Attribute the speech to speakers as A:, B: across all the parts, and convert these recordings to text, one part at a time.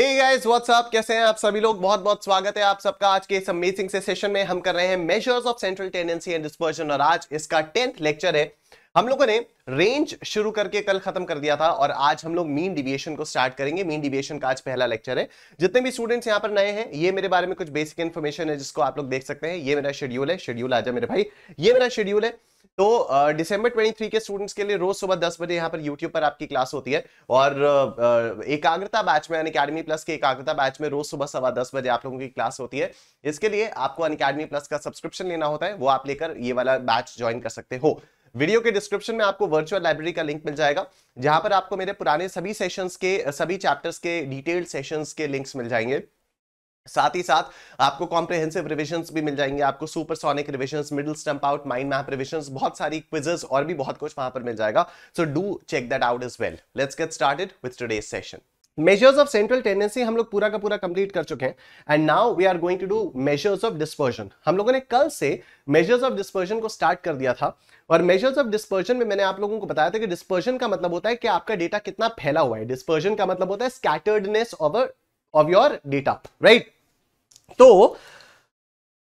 A: Hey guys what's up कैसे हैं आप सभी लोग बहुत बहुत स्वागत है आप सबका आज के इस अमेजिंग से सेशन में हम कर रहे हैं measures of central tendency and dispersion और आज इसका टेंथ लेक्चर है हम लोगों ने रेंज शुरू करके कल खत्म कर दिया था और आज हम लोग मीन डिविएशन को स्टार्ट करेंगे मीन डिविएशन का आज पहला लेक्चर है जितने भी स्टूडेंट्स यहां पर नए हैं ये मेरे बारे में कुछ बेसिक इन्फॉर्मेशन है जिसको आप लोग देख सकते हैं ये मेरा शेड्यूल है शेड्यूल आ जाए मेरे भाई ये मेरा शेड्यूल है तो डिसंबर uh, 23 के स्टूडेंट्स के लिए रोज सुबह 10 बजे यहाँ पर यूट्यूब पर आपकी क्लास होती है और uh, एकाग्रता बैच में अनकेडमी प्लस के एकाग्रता बैच में रोज सुबह सवा दस बजे आप लोगों की क्लास होती है इसके लिए आपको अनकेडमी प्लस का सब्सक्रिप्शन लेना होता है वो आप लेकर ये वाला बैच ज्वाइन कर सकते हो वीडियो के डिस्क्रिप्शन में आपको वर्चुअल लाइब्रेरी का लिंक मिल जाएगा जहां पर आपको मेरे पुराने सभी सेशंस के सभी चैप्टर्स के डिटेल्ड सेशंस के लिंक्स मिल जाएंगे साथ ही साथ आपको कॉम्प्रिहेंसिव रिविजन भी मिल जाएंगे आपको supersonic revision middle stump out mind map revision बहुत सारी क्विजेस और भी बहुत कुछ वहां पर मिल जाएगा so do check that out as well let's get started with today's session measures of central tendency हम लोग पूरा का पूरा कंप्लीट कर चुके हैं and now we are going to do measures of dispersion हम लोगों ने कल से मेजर्स ऑफ डिस्पर्जन को स्टार्ट कर दिया था और मेजर्स ऑफ डिस्पर्जन में मैंने आप लोगों को बताया था कि डिस्पर्जन का मतलब होता है कि आपका डेटा कितना फैला हुआ है डिस्पर्जन का मतलब होता है scatteredness of of your data right तो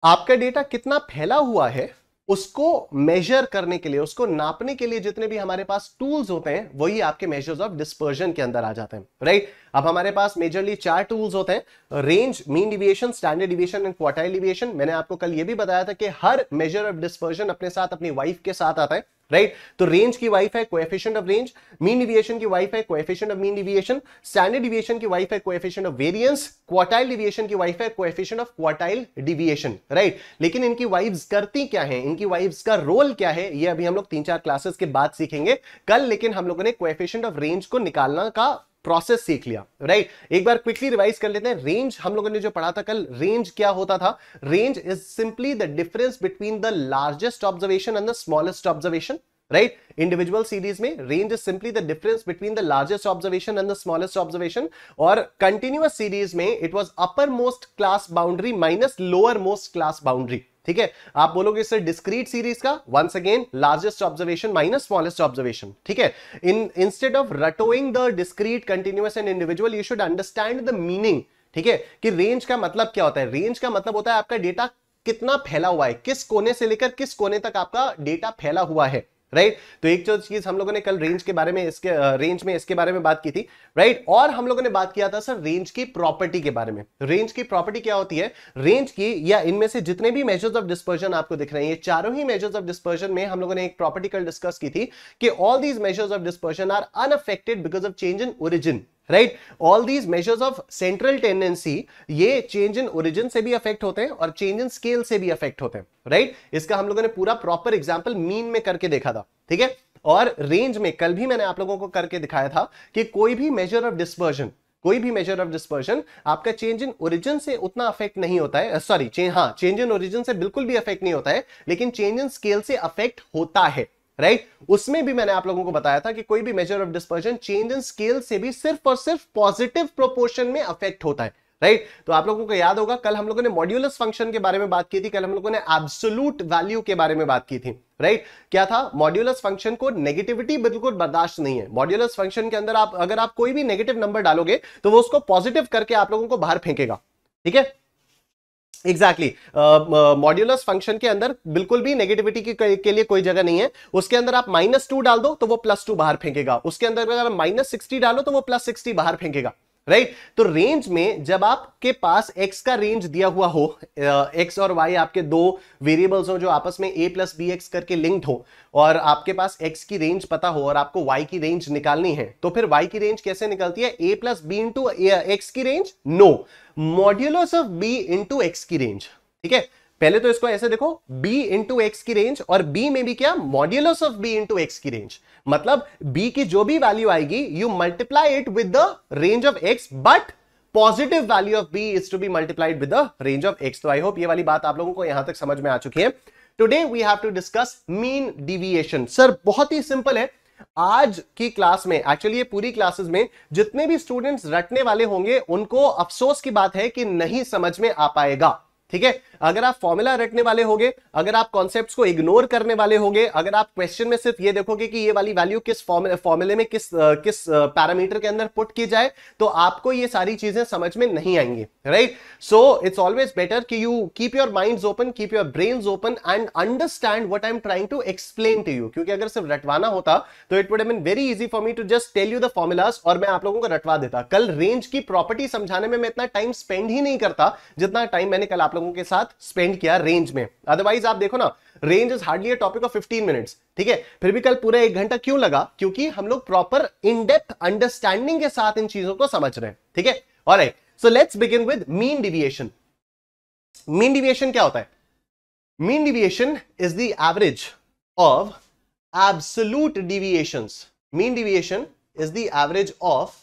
A: आपका डेटा कितना फैला हुआ है उसको मेजर करने के लिए उसको नापने के लिए जितने भी हमारे पास टूल्स होते हैं वही आपके मेजर्स ऑफ डिस्पर्जन के अंदर आ जाते हैं राइट अब हमारे पास मेजरली चार टूल्स होते हैं range mean deviation standard deviation and quartile deviation मैंने आपको कल ये भी बताया था कि हर मेजर ऑफ डिस्पर्जन अपने साथ अपनी वाइफ के साथ आता है राइट right? तो रेंज की वाइफ है coefficient of range mean deviation की वाइफ है coefficient of mean deviation standard deviation की वाइफ है coefficient of variance quartile deviation की वाइफ है coefficient of quartile deviation right लेकिन इनकी वाइव्स करती क्या है इनकी वाइव्स का रोल क्या है ये अभी हम लोग तीन चार क्लासेस के बाद सीखेंगे कल लेकिन हम लोगों ने कोएफिशिएंट ऑफ रेंज को निकालना का प्रोसेस सीख लिया राइट right? एक बार क्विकली रिवाइज कर लेते हैं रेंज हम लोगों ने जो पढ़ा था कल रेंज क्या होता था range is simply the difference between the largest observation and the smallest observation right individual series में range is simply the difference between the largest observation and the smallest observation और कंटिन्यूअस सीरीज में it was upper most class boundary minus lower most class boundary ठीक है आप बोलोगे sir discrete series का once again largest observation minus smallest observation ठीक है in instead of रटोइंग the discrete continuous and individual you should understand the meaning ठीक है कि रेंज का मतलब क्या होता है रेंज का मतलब होता है आपका डेटा कितना फैला हुआ है किस कोने से लेकर किस कोने तक आपका डेटा फैला हुआ है राइट right? तो एक जो चीज हम लोगों ने कल रेंज के बारे में इसके रेंज में इसके बारे में बात की थी राइट right? और हम लोगों ने बात किया था सर रेंज की प्रॉपर्टी के बारे में रेंज की प्रॉपर्टी क्या होती है रेंज की या इनमें से जितने भी मेजर्स ऑफ डिस्पर्जन आपको दिख रहे हैं ये चारों ही मेजर्स ऑफ डिस्पर्जन में हम लोगों ने एक प्रॉपर्टी कल डिस्कस की थी कि all these measures of dispersion are unaffected because of change in origin right all these measures of central tendency ये चेंज इन ओरिजिन से भी अफेक्ट होते हैं और चेंज इन स्केल से भी अफेक्ट होते हैं राइट right? इसका हम लोगों ने पूरा प्रॉपर एग्जाम्पल मीन में करके देखा था ठीक है और रेंज में कल भी मैंने आप लोगों को करके दिखाया था कि कोई भी मेजर ऑफ डिस्पर्जन कोई भी मेजर ऑफ डिस्पर्जन आपका चेंज इन ओरिजिन से उतना अफेक्ट नहीं होता है सॉरी चे, हाँ चेंज इन ओरिजिन से बिल्कुल भी अफेक्ट नहीं होता है लेकिन चेंज इन स्केल से अफेक्ट होता है राइट उसमें भी मैंने आप लोगों को बताया था कि कोई भी measure of dispersion change in scale से भी सिर्फ और सिर्फ पॉजिटिव प्रोपोर्शन में अफेक्ट होता है राइट right? तो आप लोगों को याद होगा कल हम लोगों ने मॉड्यूलस फंक्शन के बारे में बात की थी कल हम लोगों ने एब्सोलूट वैल्यू के बारे में बात की थी राइट right? क्या था मॉड्यूलस फंक्शन को नेगेटिविटी बिल्कुल बर्दाश्त नहीं है मॉड्यूलस फंक्शन के अंदर आप अगर आप कोई भी नेगेटिव नंबर डालोगे तो वो उसको पॉजिटिव करके आप लोगों को बाहर फेंकेगा ठीक है एग्जैक्टली मॉड्यूलस फंक्शन के अंदर बिल्कुल भी नेगेटिविटी के, के लिए कोई जगह नहीं है उसके अंदर आप माइनस टू डाल दो तो वो प्लस टू बाहर फेंकेगा उसके अंदर अगर माइनस सिक्सटी डालो तो वो प्लस सिक्सटी बाहर फेंकेगा राइट तो रेंज में जब आपके पास एक्स का रेंज दिया हुआ हो एक्स और वाई आपके दो वेरिएबल्स हो जो आपस में ए प्लस बी एक्स करके लिंक्ड हो और आपके पास एक्स की रेंज पता हो और आपको वाई की रेंज निकालनी है तो फिर वाई की रेंज कैसे निकलती है A plus B into X की range no modulus of B into X की रेंज ठीक है पहले तो इसको ऐसे देखो b इंटू एक्स की रेंज और b में भी क्या modulus of b into X की रेंज मतलब b की जो भी वैल्यू आएगी you multiply it with the range of x but positive value of b is to be multiplied with the range of x तो आई होप ये वाली बात आप लोगों को यहां तक समझ में आ चुकी है today we have to discuss mean deviation sir बहुत ही सिंपल है आज की क्लास में एक्चुअली ये पूरी क्लासेस में जितने भी स्टूडेंट्स रटने वाले होंगे उनको अफसोस की बात है कि नहीं समझ में आ पाएगा ठीक है अगर आप फॉर्मूला रटने वाले होंगे अगर आप कॉन्सेप्ट को इग्नोर करने वाले होंगे अगर आप क्वेश्चन में सिर्फ ये देखोगे कि ये वाली वैल्यू किस फॉर्मूले में किस किस पैरामीटर के अंदर पुट की जाए तो आपको ये सारी चीजें समझ में नहीं आएंगी right so it's always better कि you keep your mind open keep your brain open and understand what I am trying to explain to you क्योंकि अगर सिर्फ रटवाना होता तो it would been very easy for me to just tell you the formulas और मैं आप लोगों को रटवा देता कल रेंज की प्रॉपर्टी समझाने में मैं इतना टाइम स्पेंड ही नहीं करता जितना टाइम मैंने कल आप लोगों के साथ स्पेंड किया रेंज में अदरवाइज आप देखो ना range is hardly topic of 15 minutes ठीक है फिर भी कल पूरा एक घंटा क्यों लगा क्योंकि हम लोग प्रॉपर इन डेप्थ अंडरस्टैंडिंग के साथ इन चीजों को समझ रहे हैं ठीक है और so let's begin with mean deviation mean deviation क्या होता है mean deviation is the average of absolute deviation mean deviation is the average of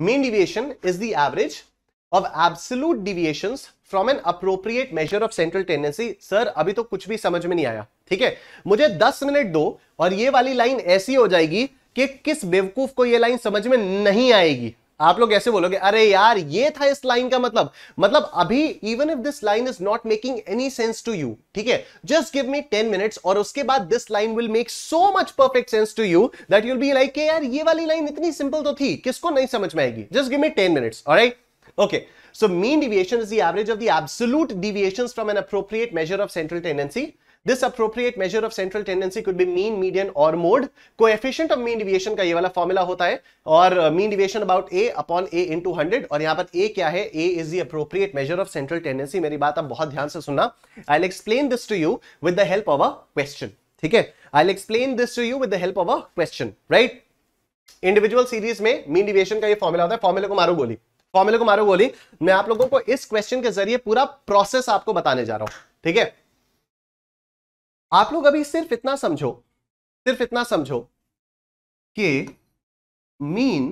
A: mean deviation is the average of absolute deviations from an appropriate measure of central tendency sir अभी तो कुछ भी समझ में नहीं आया ठीक है मुझे 10 मिनट दो और ये वाली लाइन ऐसी हो जाएगी कि किस बेवकूफ को ये लाइन समझ में नहीं आएगी आप लोग ऐसे बोलोगे अरे यार ये था इस लाइन का मतलब मतलब अभी even if this line is not making any sense to you ठीक है just give me ten minutes और उसके बाद this line will make so much perfect sense to you that you'll be like यार ये वाली लाइन इतनी simple तो थी किसको नहीं समझ में आएगी just give me ten minutes और right Okay, so mean deviation is the average of the absolute deviations from an appropriate measure of central tendency. This appropriate measure of central tendency could be mean, median or mode. Coefficient of mean deviation ka ye wala formula hota hai है uh, mean deviation about a upon a into 100 aur yahan par a kya hai a is the appropriate measure of central tendency. meri baat आप bahut dhyan se sunna I'll explain this to you with the help of a question. theek hai I'll explain this to you with the help of a question, right? Individual series में mean deviation का ये formula होता है फॉर्मूले को मारो गोली फॉर्मुले को मारो गोली मैं आप लोगों को इस क्वेश्चन के जरिए पूरा प्रोसेस आपको बताने जा रहा हूं ठीक है आप लोग अभी सिर्फ इतना
B: समझो सिर्फ इतना समझो कि मीन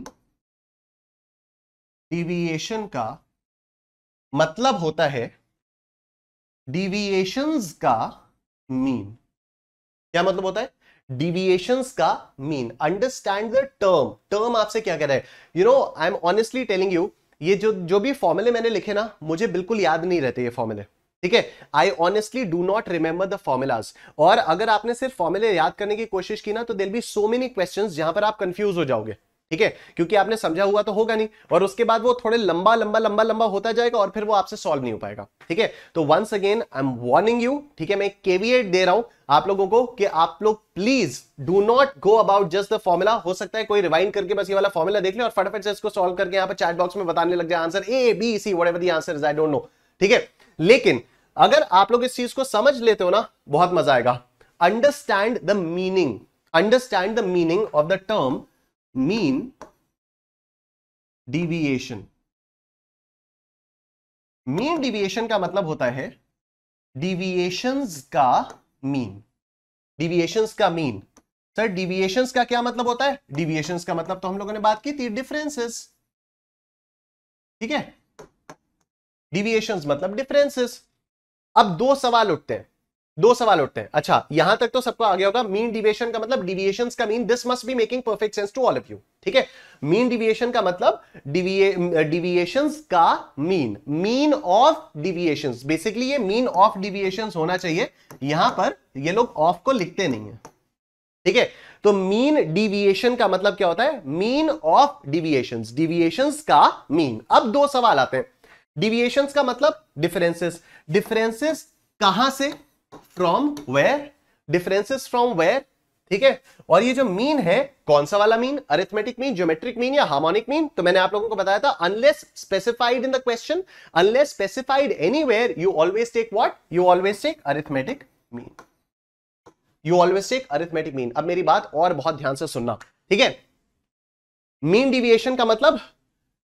B: डिविएशन का मतलब होता है डिविएशंस का मीन
A: क्या मतलब होता है डिविएशन का mean understand the term term आपसे क्या कह रहा है you know I am honestly telling you ये जो जो भी फॉर्मूले मैंने लिखे ना मुझे बिल्कुल याद नहीं रहते ये फॉर्मूले ठीक है I honestly do not remember the formulas और अगर आपने सिर्फ फॉर्मूले याद करने की कोशिश की ना तो there be so many question जहां पर आप कंफ्यूज हो जाओगे ठीक है क्योंकि आपने समझा हुआ तो होगा नहीं और उसके बाद वो थोड़े लंबा लंबा लंबा लंबा होता जाएगा और फिर वो आपसे सॉल्व नहीं हो पाएगा ठीक है तो once again I am warning you ठीक है मैं केवीएट दे रहा हूं आप लोगों को कि आप लोग please do not go about just the formula हो सकता है कोई रिवाइंड करके बस ये वाला फॉर्मुला देख ले और फटाफट से इसको सॉल्व करके यहां पर चैट बॉक्स में बताने लग जाए answer A B C whatever the answer I don't know ठीक है लेकिन अगर आप लोग इस चीज को समझ लेते हो ना बहुत मजा आएगा understand the meaning understand the meaning of the term mean
B: deviation mean deviation का मतलब होता है deviations का mean
A: deviations का mean सर deviations का क्या मतलब होता है deviations का मतलब तो हम लोगों ने बात की थी differences ठीक है deviations मतलब differences अब दो सवाल उठते हैं दो सवाल उठते हैं अच्छा यहां तक तो सबको आ गया होगा मीन डिविएशन का मतलब डिविएशन का mean this must be making perfect sense to all of you ठीक है मीन डिविएशन का मतलब डिविएशन का mean mean of deviation basically ये मीन ऑफ डिविएशन होना चाहिए यहां पर ये लोग ऑफ को लिखते नहीं है ठीक है तो मीन डिविएशन का मतलब क्या होता है मीन ऑफ डिविएशन डिविएशन का मीन अब दो सवाल आते हैं डिविएशन का मतलब डिफरेंसेस डिफरेंसेस कहां से from where differences from where ठीक है और ये जो मीन है कौन सा वाला mean arithmetic mean geometric mean या हार्मोनिक मीन तो मैंने आप लोगों को बताया था unless specified in the question unless specified anywhere you always take what you always take arithmetic mean you always take arithmetic mean अब मेरी बात और बहुत ध्यान से सुनना ठीक है मीन डिविएशन का मतलब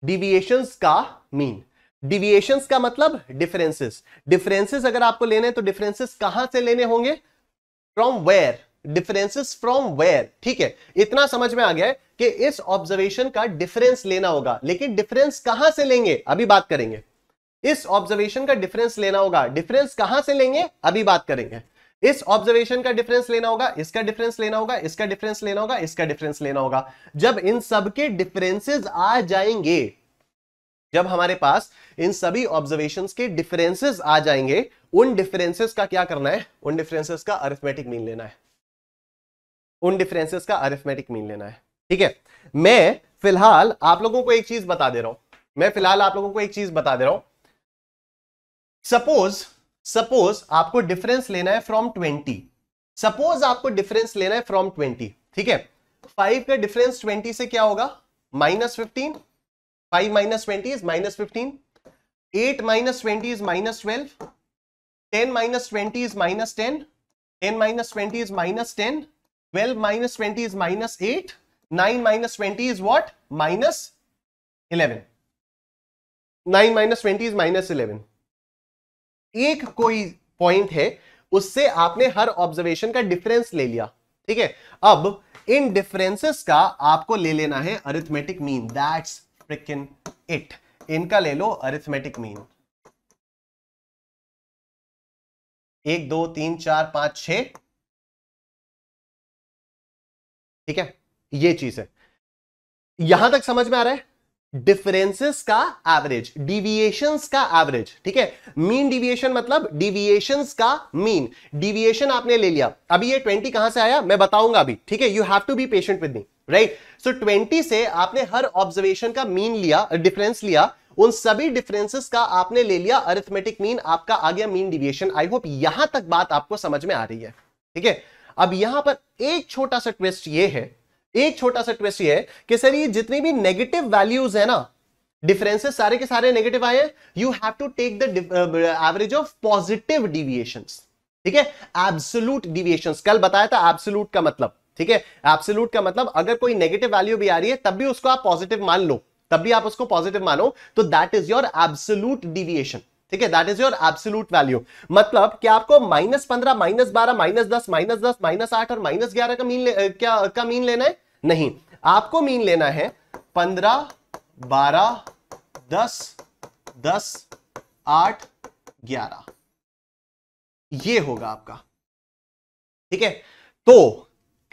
A: डिविएशन का मीन डिविएशन का मतलब डिफरेंसेस डिफरेंसेस अगर आपको लेने तो डिफरेंसेस कहां से लेने होंगे from where differences from where ठीक है इतना समझ में आ गया है कि इस ऑब्जर्वेशन का डिफरेंस लेना होगा लेकिन डिफरेंस कहां से लेंगे अभी बात करेंगे इस ऑब्जर्वेशन का डिफरेंस लेना होगा डिफरेंस कहां से लेंगे अभी बात करेंगे इस ऑब्जर्वेशन का डिफरेंस लेना होगा इसका डिफरेंस लेना होगा इसका डिफरेंस लेना होगा इसका डिफरेंस लेना होगा जब इन सबके डिफरेंसेज आ जाएंगे जब हमारे पास इन सभी ऑब्जर्वेशन के डिफरेंसेस आ जाएंगे उन डिफरेंसेस का क्या करना है उन डिफरेंसेस का अरिथमेटिक मीन लेना है उन डिफरेंसेस का अरिथमेटिक मीन लेना है ठीक है मैं फिलहाल आप लोगों को एक चीज बता दे रहा हूं मैं फिलहाल आप लोगों को एक चीज बता दे रहा हूं सपोज सपोज आपको डिफरेंस लेना है फ्रॉम ट्वेंटी सपोज आपको डिफरेंस लेना है फ्रॉम ट्वेंटी ठीक है फाइव का डिफरेंस ट्वेंटी से क्या होगा minus fifteen five minus twenty is minus fifteen eight minus twenty is minus twelve ten minus twenty is minus ten ten minus twenty is minus ten twelve minus twenty is minus eight nine minus twenty is what minus eleven nine minus twenty is minus eleven एक कोई point है उससे आपने हर observation का difference ले लिया ठीक है अब इन डिफरेंसेस का आपको ले लेना है arithmetic mean that's freaking it इनका ले लो अरिथमेटिक मीन
B: एक दो तीन चार पांच छ ठीक है ये चीज है यहां तक समझ
A: में आ रहा है डिफरेंसेस का एवरेज डिविएशंस का एवरेज ठीक है मीन डिविएशन मतलब डिविएशंस का मीन डिविएशन आपने ले लिया अभी ये 20 कहां से आया मैं बताऊंगा अभी ठीक है you have to be patient with me right so twenty से आपने हर ऑब्जर्वेशन का मीन लिया डिफरेंस लिया उन सभी डिफरेंसेस का आपने ले लिया अरिथमेटिक मीन आपका आ गया मीन डिविएशन आई होप यहां तक बात आपको समझ में आ रही है ठीक है अब यहां पर एक छोटा सा ट्विस्ट ये है एक छोटा सा ट्विस्ट ये है कि सर ये जितने भी नेगेटिव वैल्यूज है ना डिफरेंसेस सारे के सारे नेगेटिव आए you have to take the average of positive deviation ठीक है एब्सोलूट डिविएशन कल बताया था एब्सोलूट का मतलब ठीक है एब्सोल्यूट का मतलब अगर कोई नेगेटिव वैल्यू भी आ रही है तब भी उसको आप पॉजिटिव मान लो तब भी आप उसको पॉजिटिव मानो तो that is your absolute deviation ठीक है that is your absolute value मतलब कि आपको माइनस पंद्रह माइनस बारह माइनस दस माइनस दस माइनस आठ और माइनस ग्यारह का मीन क्या का मीन लेना है नहीं आपको मीन लेना है पंद्रह बारह दस दस आठ ग्यारह ये होगा आपका ठीक है तो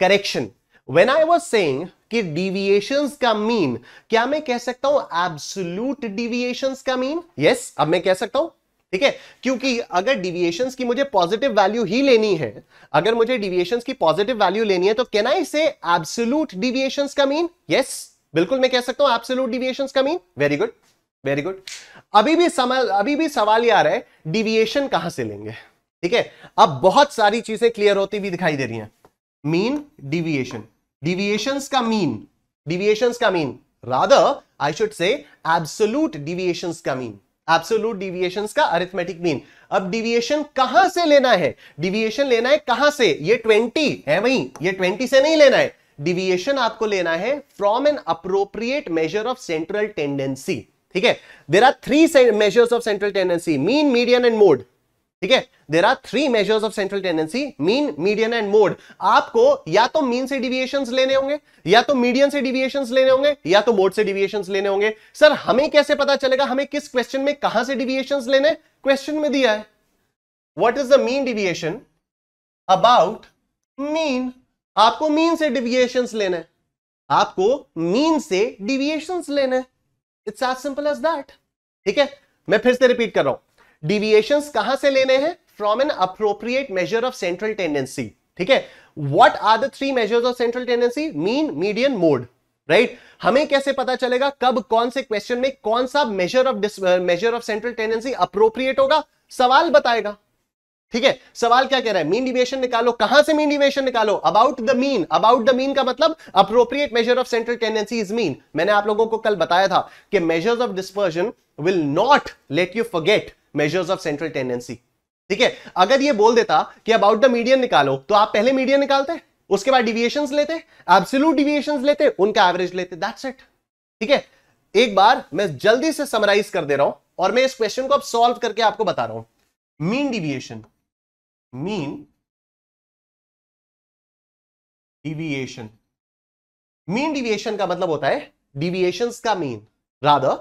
A: correction when I was saying कि का मीन क्या मैं कह सकता हूं एब्सोल्यूट डिविएशन का मीन यस yes, अब मैं कह सकता हूं ठीक है क्योंकि अगर डिविएशन की मुझे पॉजिटिव वैल्यू ही लेनी है अगर मुझे डिविएशन की पॉजिटिव वैल्यू लेनी है तो can I say absolute deviation का मीन यस बिल्कुल मैं कह सकता हूं एब्सोल्यूट डिविएशन का mean very good very good अभी भी समय अभी भी सवाल ये आ रहा है डिविएशन कहां से लेंगे ठीक है अब बहुत सारी चीजें क्लियर होती हुई दिखाई दे रही हैं मीन डिविएशन डिविएशन का मीन डिविएशन का mean rather I should say absolute deviation का मीन एब्सोलूट डिविएशन का अरिथमेटिक मीन अब डिविएशन कहां से लेना है डिविएशन लेना है कहां से ये ट्वेंटी है वही ये ट्वेंटी से नहीं लेना है डिविएशन आपको लेना है from an appropriate measure of central tendency ठीक है there are three measures of central tendency mean medium and mode ठीक है there are three measures of central tendency mean median and mode आपको या तो मीन से डिविएशन लेने होंगे या तो मीडियन से डिविएशन लेने होंगे या तो मोड से डिविएशन लेने होंगे सर हमें कैसे पता चलेगा हमें किस क्वेश्चन में कहां से डिविएशन लेने क्वेश्चन में दिया है what is the mean deviation about mean आपको मीन से डिविएशन लेना है आपको मीन से डिविएशन लेना it's as simple as that ठीक है मैं फिर से रिपीट कर रहा हूं डिविएशन कहां से लेने हैं from an appropriate measure of central tendency ठीक है what are the three measures of central tendency mean median mode right हमें कैसे पता चलेगा कब कौन से क्वेश्चन में कौन सा measure of measure of central tendency appropriate होगा सवाल बताएगा ठीक है सवाल क्या कह रहा है मीन डिविएशन निकालो कहां से मीन डिविएशन निकालो about the mean about the mean का मतलब appropriate measure of central tendency is mean मैंने आप लोगों को कल बताया था कि measures of dispersion will not let you forget measures of central tendency ठीक है अगर ये बोल देता कि अबाउट द मीडियन निकालो तो आप पहले मीडियन निकालते उसके बाद डिविएशन लेते एब्सोल्यूट डिविएशन लेते उनका एवरेज लेते दैट्स इट ठीक है एक बार मैं जल्दी से समराइज कर दे रहा हूं और मैं इस क्वेश्चन को अब सॉल्व करके आपको बता रहा हूं
B: mean deviation mean deviation mean deviation का मतलब होता है डिविएशन
A: का मीन राधा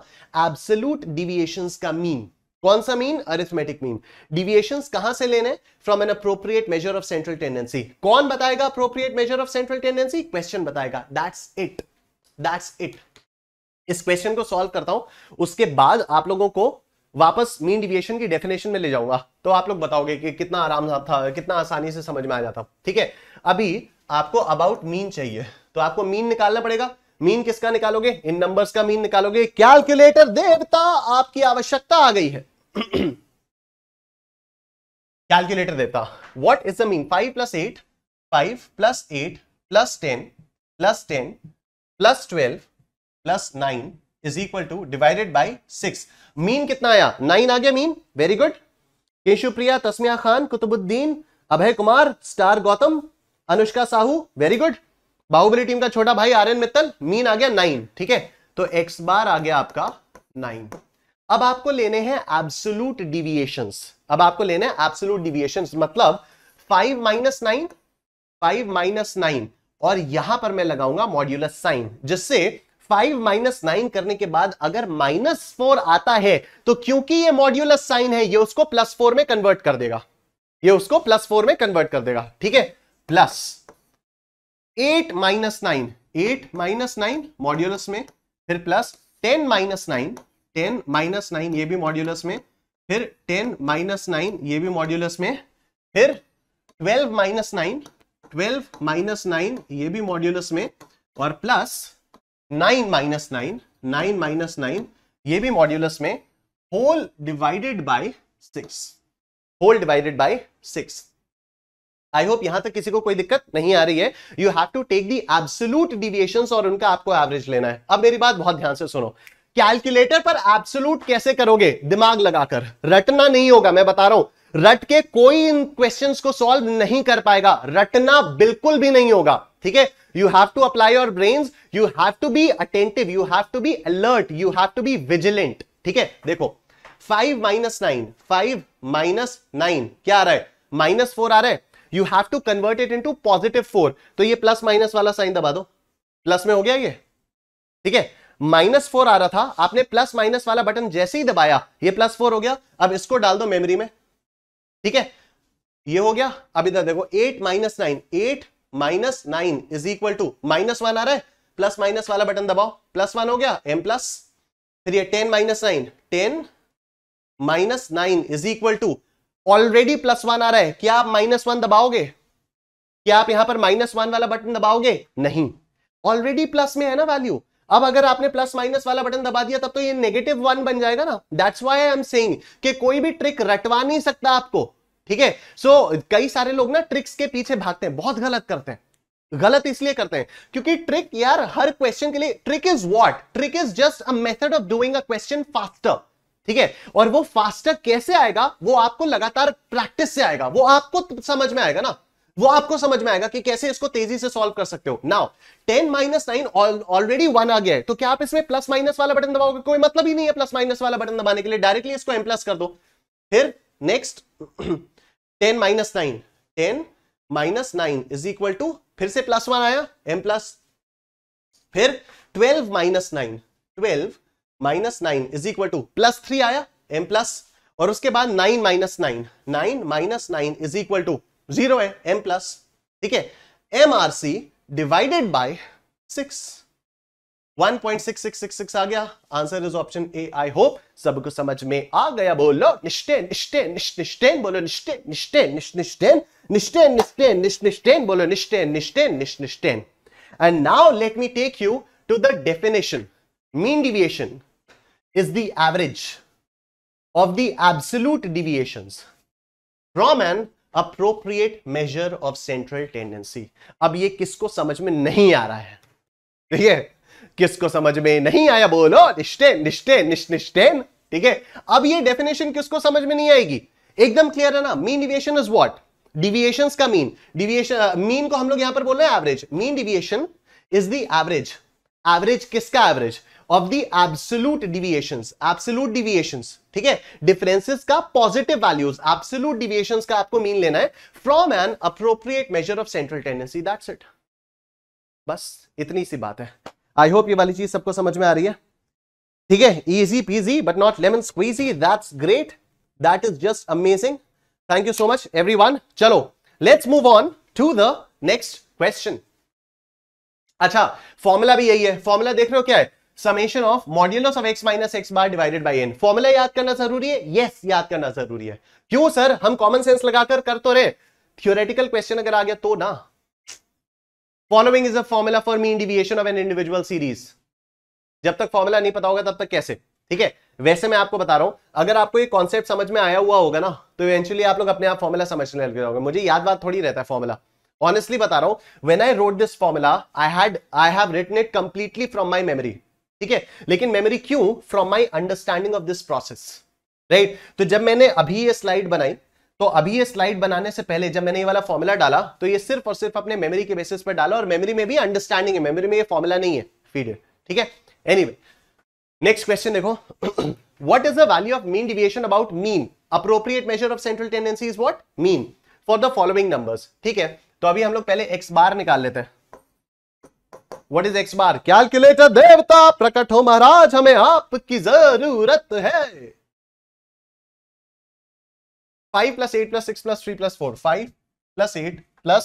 A: एब्सोल्यूट डिविएशन का मीन कौन सा मीन अरिथमेटिक मीन डिविएशन कहां से लेने from an appropriate measure of central tendency कौन बताएगा appropriate measure of central tendency question बताएगा दैट्स इट दैट्स इट इस क्वेश्चन को सॉल्व करता हूं उसके बाद आप लोगों को वापस मीन डिविएशन की डेफिनेशन में ले जाऊंगा तो आप लोग बताओगे कि कितना आराम था कितना आसानी से समझ में आ जाता ठीक है अभी आपको अबाउट मीन चाहिए तो आपको मीन निकालना पड़ेगा मीन किसका निकालोगे इन नंबर्स का मीन निकालोगे कैलकुलेटर देवता आपकी आवश्यकता आ गई है
B: कैलकुलेटर
A: देता what is the mean five plus eight five plus eight plus ten plus ten plus twelve plus nine is equal to divided by six mean कितना आया नाइन आ गया mean very good Keshupriya Tasmiya Khan Qutubuddin Abhay Kumar star Gautam Anushka Sahu very good Baahubali team का छोटा भाई Aryan Mittal mean आ गया nine ठीक है तो एक्स बार आ गया आपका नाइन अब आपको लेने हैं एब्सोलूट डिविएशंस अब आपको लेने हैं एब्सोलूट डिविएशंस मतलब five minus nine five minus nine और यहां पर मैं लगाऊंगा मॉड्यूलस साइन जिससे फाइव माइनस नाइन करने के बाद अगर माइनस फोर आता है तो क्योंकि ये मॉड्यूलस साइन है ये उसको प्लस फोर में कन्वर्ट कर देगा ये उसको प्लस फोर में कन्वर्ट कर देगा ठीक है plus eight minus nine eight minus nine modulus में फिर plus ten minus nine ten minus nine ये भी मॉड्यूलस में फिर टेन माइनस नाइन ये भी मॉड्यूलस में फिर twelve minus nine twelve minus nine ये भी मॉड्यूलस में और plus nine minus nine nine minus nine ये भी मॉड्यूलस में whole divided by six whole divided by six I hope यहां तक किसी को कोई दिक्कत नहीं आ रही है you have to take the absolute deviation और उनका आपको एवरेज लेना है अब मेरी बात बहुत ध्यान से सुनो कैलकुलेटर पर एब्सोलूट कैसे करोगे दिमाग लगाकर रटना नहीं होगा मैं बता रहा हूं रट के कोई इन क्वेश्चन को सॉल्व नहीं कर पाएगा रटना बिल्कुल भी नहीं होगा ठीक है you have to apply your brain you have to be attentive you have to be alert you have to be vigilant ठीक है देखो five minus nine five minus nine क्या आ रहा है माइनस फोर आ रहा है you have to convert it into positive four तो ये प्लस माइनस वाला साइन दबा दो प्लस में हो गया ये ठीक है माइनस फोर आ रहा था आपने प्लस माइनस वाला बटन जैसे ही दबाया ये प्लस फोर हो गया अब इसको डाल दो मेमोरी में ठीक है ये हो गया अब इधर देखो eight minus nine eight minus nine is equal to minus one आ रहा है प्लस माइनस वाला बटन दबाओ प्लस वन हो गया एम प्लस फिर ये ten minus nine ten minus nine is equal to already plus one आ रहा है क्या आप माइनस वन दबाओगे क्या आप यहां पर माइनस वन वाला बटन दबाओगे नहीं ऑलरेडी प्लस में है ना वैल्यू अब अगर आपने प्लस माइनस वाला बटन दबा दिया तब तो ये नेगेटिव वन बन जाएगा ना that's why I am saying कि कोई भी ट्रिक रटवा नहीं सकता आपको ठीक है सो कई सारे लोग ना ट्रिक्स के पीछे भागते हैं बहुत गलत करते हैं गलत इसलिए करते हैं क्योंकि ट्रिक यार हर क्वेश्चन के लिए trick is what trick is just a method of doing a question faster ठीक है और वो फास्टर कैसे आएगा वो आपको लगातार प्रैक्टिस से आएगा वो आपको समझ में आएगा ना वो आपको समझ में आएगा कि कैसे इसको तेजी से सॉल्व कर सकते हो now ten minus nine already one आ गया है तो क्या आप इसमें प्लस माइनस वाला बटन दबाओगे कोई मतलब ही नहीं है प्लस माइनस वाला बटन दबाने के लिए डायरेक्टली इसको एम प्लस कर दो फिर next ten minus nine ten minus nine is equal to फिर से प्लस वन आया एम प्लस फिर twelve minus nine twelve minus nine is equal to plus three आया एम प्लस और उसके बाद nine minus nine nine minus nine is equal to zero है M plus ठीक है M R C divided by six one point six आ गया answer is option A I hope सबको समझ में आ गया बोलो निश्चय निश्चय निश्चय बोलो निश्चय निश्चय निश्चय निश्चय निश्चय निश्चय बोलो Nishchay Nishchay Nishchay and now let me take you to the definition mean deviation is the average of the absolute deviations from and appropriate measure of central tendency अब ये किसको समझ में नहीं आ रहा है ठीक है किसको समझ में नहीं आया बोलो निष्ठेन निश्चे निश ठीक है अब ये डेफिनेशन किसको समझ में नहीं आएगी एकदम क्लियर है ना mean deviation is what deviation का मीन डिविएशन मीन को हम लोग यहां पर बोल रहे हैं average mean deviation is the average average किसका average of the absolute deviations absolute deviations ठीक है डिफरेंसेस का पॉजिटिव वैल्यूज एब्सोल्यूट डिविएशंस का आपको मीन लेना है from an appropriate measure of central tendency that's it बस इतनी सी बात है आई होप ये वाली चीज सबको समझ में आ रही है ठीक है easy peasy but not lemon squeezy that's great that is just amazing thank you so much everyone चलो let's move on to the next question अच्छा फॉर्मूला भी यही है फॉर्मूला देख रहे हो क्या है summation of modulus of X minus X bar divided by N formula याद करना जरूरी है यस याद करना जरूरी है क्यों सर हम कॉमन सेंस लगाकर कर तो रहे थियोरेटिकल क्वेश्चन अगर आ गया तो ना following is a formula for mean deviation of an individual series जब तक फॉर्मूला नहीं पता होगा तब तक कैसे ठीक है वैसे मैं आपको बता रहा हूं अगर आपको ये कॉन्सेप्ट समझ में आया हुआ होगा ना तो इवेंचुअली आप लोग अपने आप फॉर्मूला समझने लग जाओगे मुझे याद बात थोड़ी रहता है फॉर्मूला ऑनेस्टली बता रहा हूं when I wrote this formula I had I have written it completely from my memory ठीक है लेकिन मेमोरी क्यों from my understanding of this process right तो जब मैंने अभी ये स्लाइड बनाई तो अभी ये स्लाइड बनाने से पहले जब मैंने ये वाला फॉर्मूला डाला तो ये सिर्फ और सिर्फ अपने मेमोरी के बेसिस पर डाला और मेमोरी में भी अंडरस्टैंडिंग है मेमोरी में ये फॉर्मूला नहीं है फीड ठीक है एनी नेक्स्ट क्वेश्चन देखो what is the value of mean deviation about mean appropriate measure of central tendency is what mean for the following numbers ठीक है तो अभी हम लोग पहले एक्स बार निकाल लेते हैं what is X bar calculator देवता प्रकट हो महाराज हमें आपकी जरूरत है five plus eight plus six plus three plus four five plus eight plus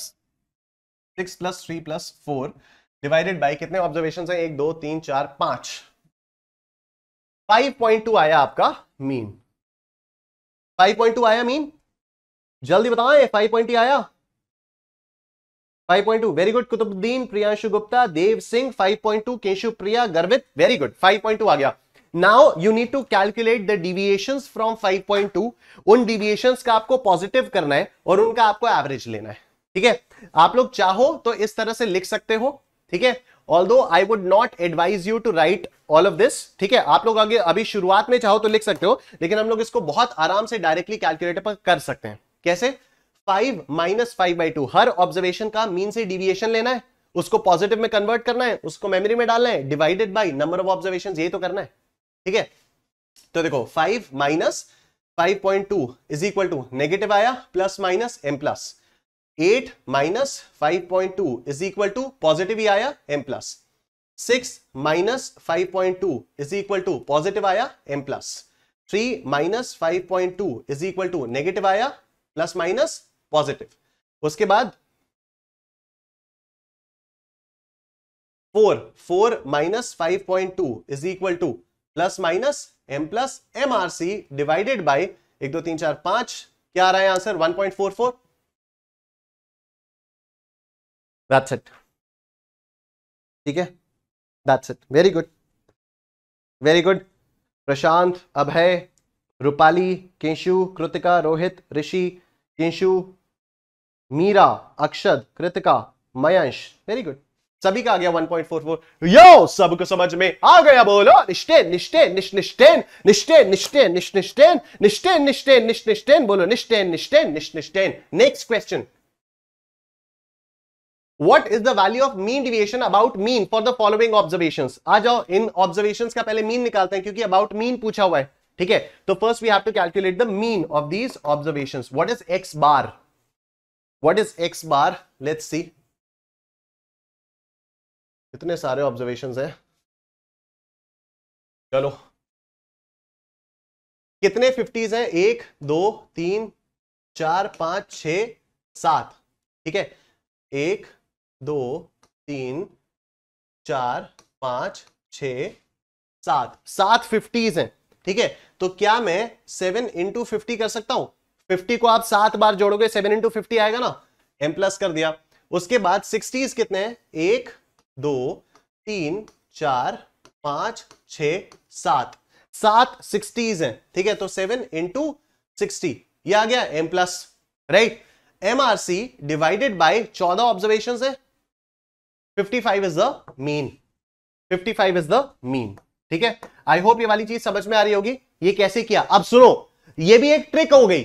A: six plus three plus four divided by कितने ऑब्जर्वेशन है एक दो तीन चार पांच
B: फाइव पॉइंट टू आया आपका मीन फाइव पॉइंट टू आया मीन जल्दी बताएं फाइव पॉइंट आया 5.2
A: very good Qutubuddin Priyanshu Gupta Dev Singh 5.2 Keshu Priya Garvit very good 5.2 आ गया now you need to calculate the deviation from 5.2 उन डिविएशन का आपको पॉजिटिव करना है और उनका आपको एवरेज लेना है ठीक है आप लोग चाहो तो इस तरह से लिख सकते हो ठीक है although I would not advise you to write all of this ठीक है आप लोग आगे अभी शुरुआत में चाहो तो लिख सकते हो लेकिन हम लोग इसको बहुत आराम से डायरेक्टली कैलकुलेटर पर कर सकते हैं कैसे five minus five by two हर ऑब्जर्वेशन का मीन से डिविएशन लेना है उसको पॉजिटिव में कन्वर्ट करना है उसको मेमोरी में डालना है divided by number of observation ये तो करना है ठीक है तो देखो five minus five point two is equal to negative आया plus minus M plus eight minus five point two is equal to positive ही आया M plus six minus five point two is equal to positive आया M plus three minus five point two is equal to negative आया plus minus positive उसके बाद four four minus five point two is equal to plus minus M plus M R C divided by एक दो तीन चार पांच
B: क्या आ रहा है answer one point four four that's it ठीक है that's it very good
A: very good Prashant Abhay Rupali Keshu Kritika Rohit Rishi Keshu Meera Akshad Kritika Mayansh very good सभी का आ गया 1.44 यो सबको समझ में आ गया बोलो निष्ठेन निष्ठेन निश निष्ठेन निष्ठेन निष्ठेन निश निष्ठेन निष्ठेन निष्ठेन निश निष्ठेन बोलो निष्ठेन निष्ठेन निश निष्ठेन next question What is the value of mean deviation about mean for the following observations? आ जाओ इन ऑब्जर्वेशन का पहले मीन निकालते हैं क्योंकि अबाउट मीन पूछा हुआ है ठीक है तो first we have to calculate the mean of these
B: observation what is X bar What is X bar let's see इतने सारे ऑब्जर्वेशन हैं चलो कितने फिफ्टीज हैं एक दो
A: तीन चार पांच छ सात ठीक है एक दो तीन चार पांच छ सात सात फिफ्टीज हैं ठीक है तो क्या मैं सेवन इंटू फिफ्टी कर सकता हूं 50 को आप सात बार जोड़ोगे सेवन इंटू फिफ्टी आएगा ना एम प्लस कर दिया उसके बाद सिक्सटीज कितने हैं एक दो तीन चार पांच छ सात सात सिक्सटीज हैं ठीक है तो सेवन इंटू सिक्सटी यह आ गया M plus right C divided by चौदह ऑब्जर्वेशन है 55 is the mean 55 is the mean ठीक है आई होप ये वाली चीज समझ में आ रही होगी ये कैसे किया अब सुनो ये भी एक ट्रिक हो गई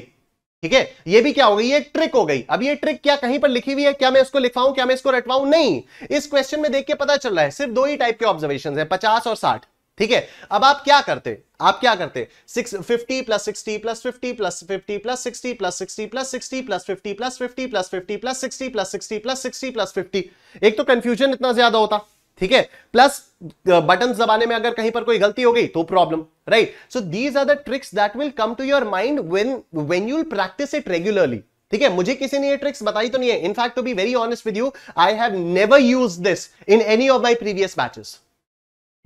A: ठीक है ये भी क्या हो गई ये ट्रिक हो गई अब ये ट्रिक क्या कहीं पर लिखी हुई है क्या मैं इसको लिखवाऊं क्या मैं इसको रटवाऊं नहीं इस क्वेश्चन में देख के पता चल रहा है सिर्फ दो ही टाइप के ऑब्जर्वेशन है पचास और साठ ठीक है अब आप क्या करते आप क्या करते six fifty plus sixty plus fifty plus fifty plus sixty plus sixty plus sixty plus fifty plus fifty plus fifty plus sixty plus sixty plus sixty plus fifty एक तो कंफ्यूजन इतना ज्यादा होता ठीक है प्लस बटन uh, दबाने में अगर कहीं पर कोई गलती हो गई तो problem right so these are the tricks that will come to your mind when when you'll practice it regularly ठीक है मुझे किसी ने ये ट्रिक्स बताई तो नहीं है in fact to be very honest with you I have never use this in any of my previous matches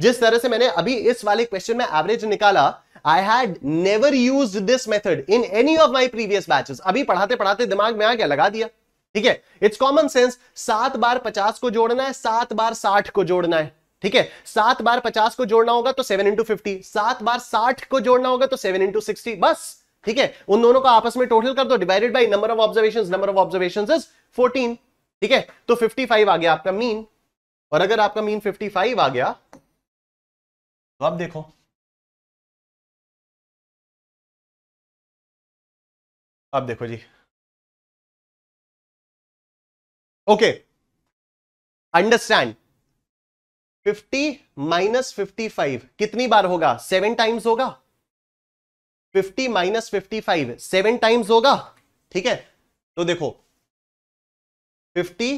A: जिस तरह से मैंने अभी इस वाले क्वेश्चन में एवरेज निकाला I had never use this method in any of my previous matches अभी पढ़ाते पढ़ाते दिमाग में आ गया लगा दिया ठीक है इट्स कॉमन सेंस सात बार पचास को जोड़ना है सात बार साठ को जोड़ना है ठीक है सात बार पचास को जोड़ना होगा तो सेवन इंटू फिफ्टी सात बार साठ को जोड़ना होगा तो सेवन इंटू सिक्सटी बस ठीक है उन दोनों को आपस में टोटल कर दो divided by number of observation number of observation is fourteen ठीक है तो फिफ्टी फाइव
B: आ गया आपका मीन और अगर आपका मीन फिफ्टी फाइव आ गया तो आप देखो अब देखो जी ओके अंडरस्टैंड 50 माइनस फिफ्टी कितनी
A: बार होगा सेवन टाइम्स होगा 50 minus fifty five seven times होगा ठीक है तो देखो 50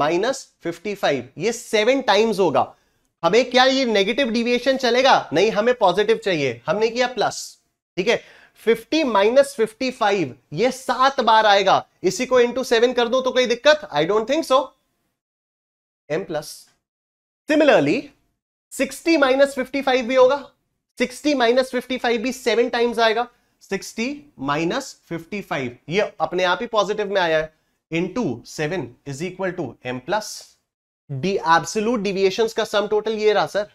A: माइनस फिफ्टी फाइव ये सेवन टाइम्स होगा हमें क्या ये नेगेटिव डिविएशन चलेगा नहीं हमें पॉजिटिव चाहिए हमने किया प्लस ठीक है 50 माइनस फिफ्टी फाइव ये सात बार आएगा इसी को इंटू सेवन कर दो तो कोई दिक्कत I don't think so M plus similarly 60 minus fifty भी होगा 60 माइनस फिफ्टी भी सेवन टाइम्स आएगा 60 माइनस फिफ्टी ये अपने आप ही पॉजिटिव में आया है into seven is equal to M plus D absolute deviation का सम टोटल ये रहा सर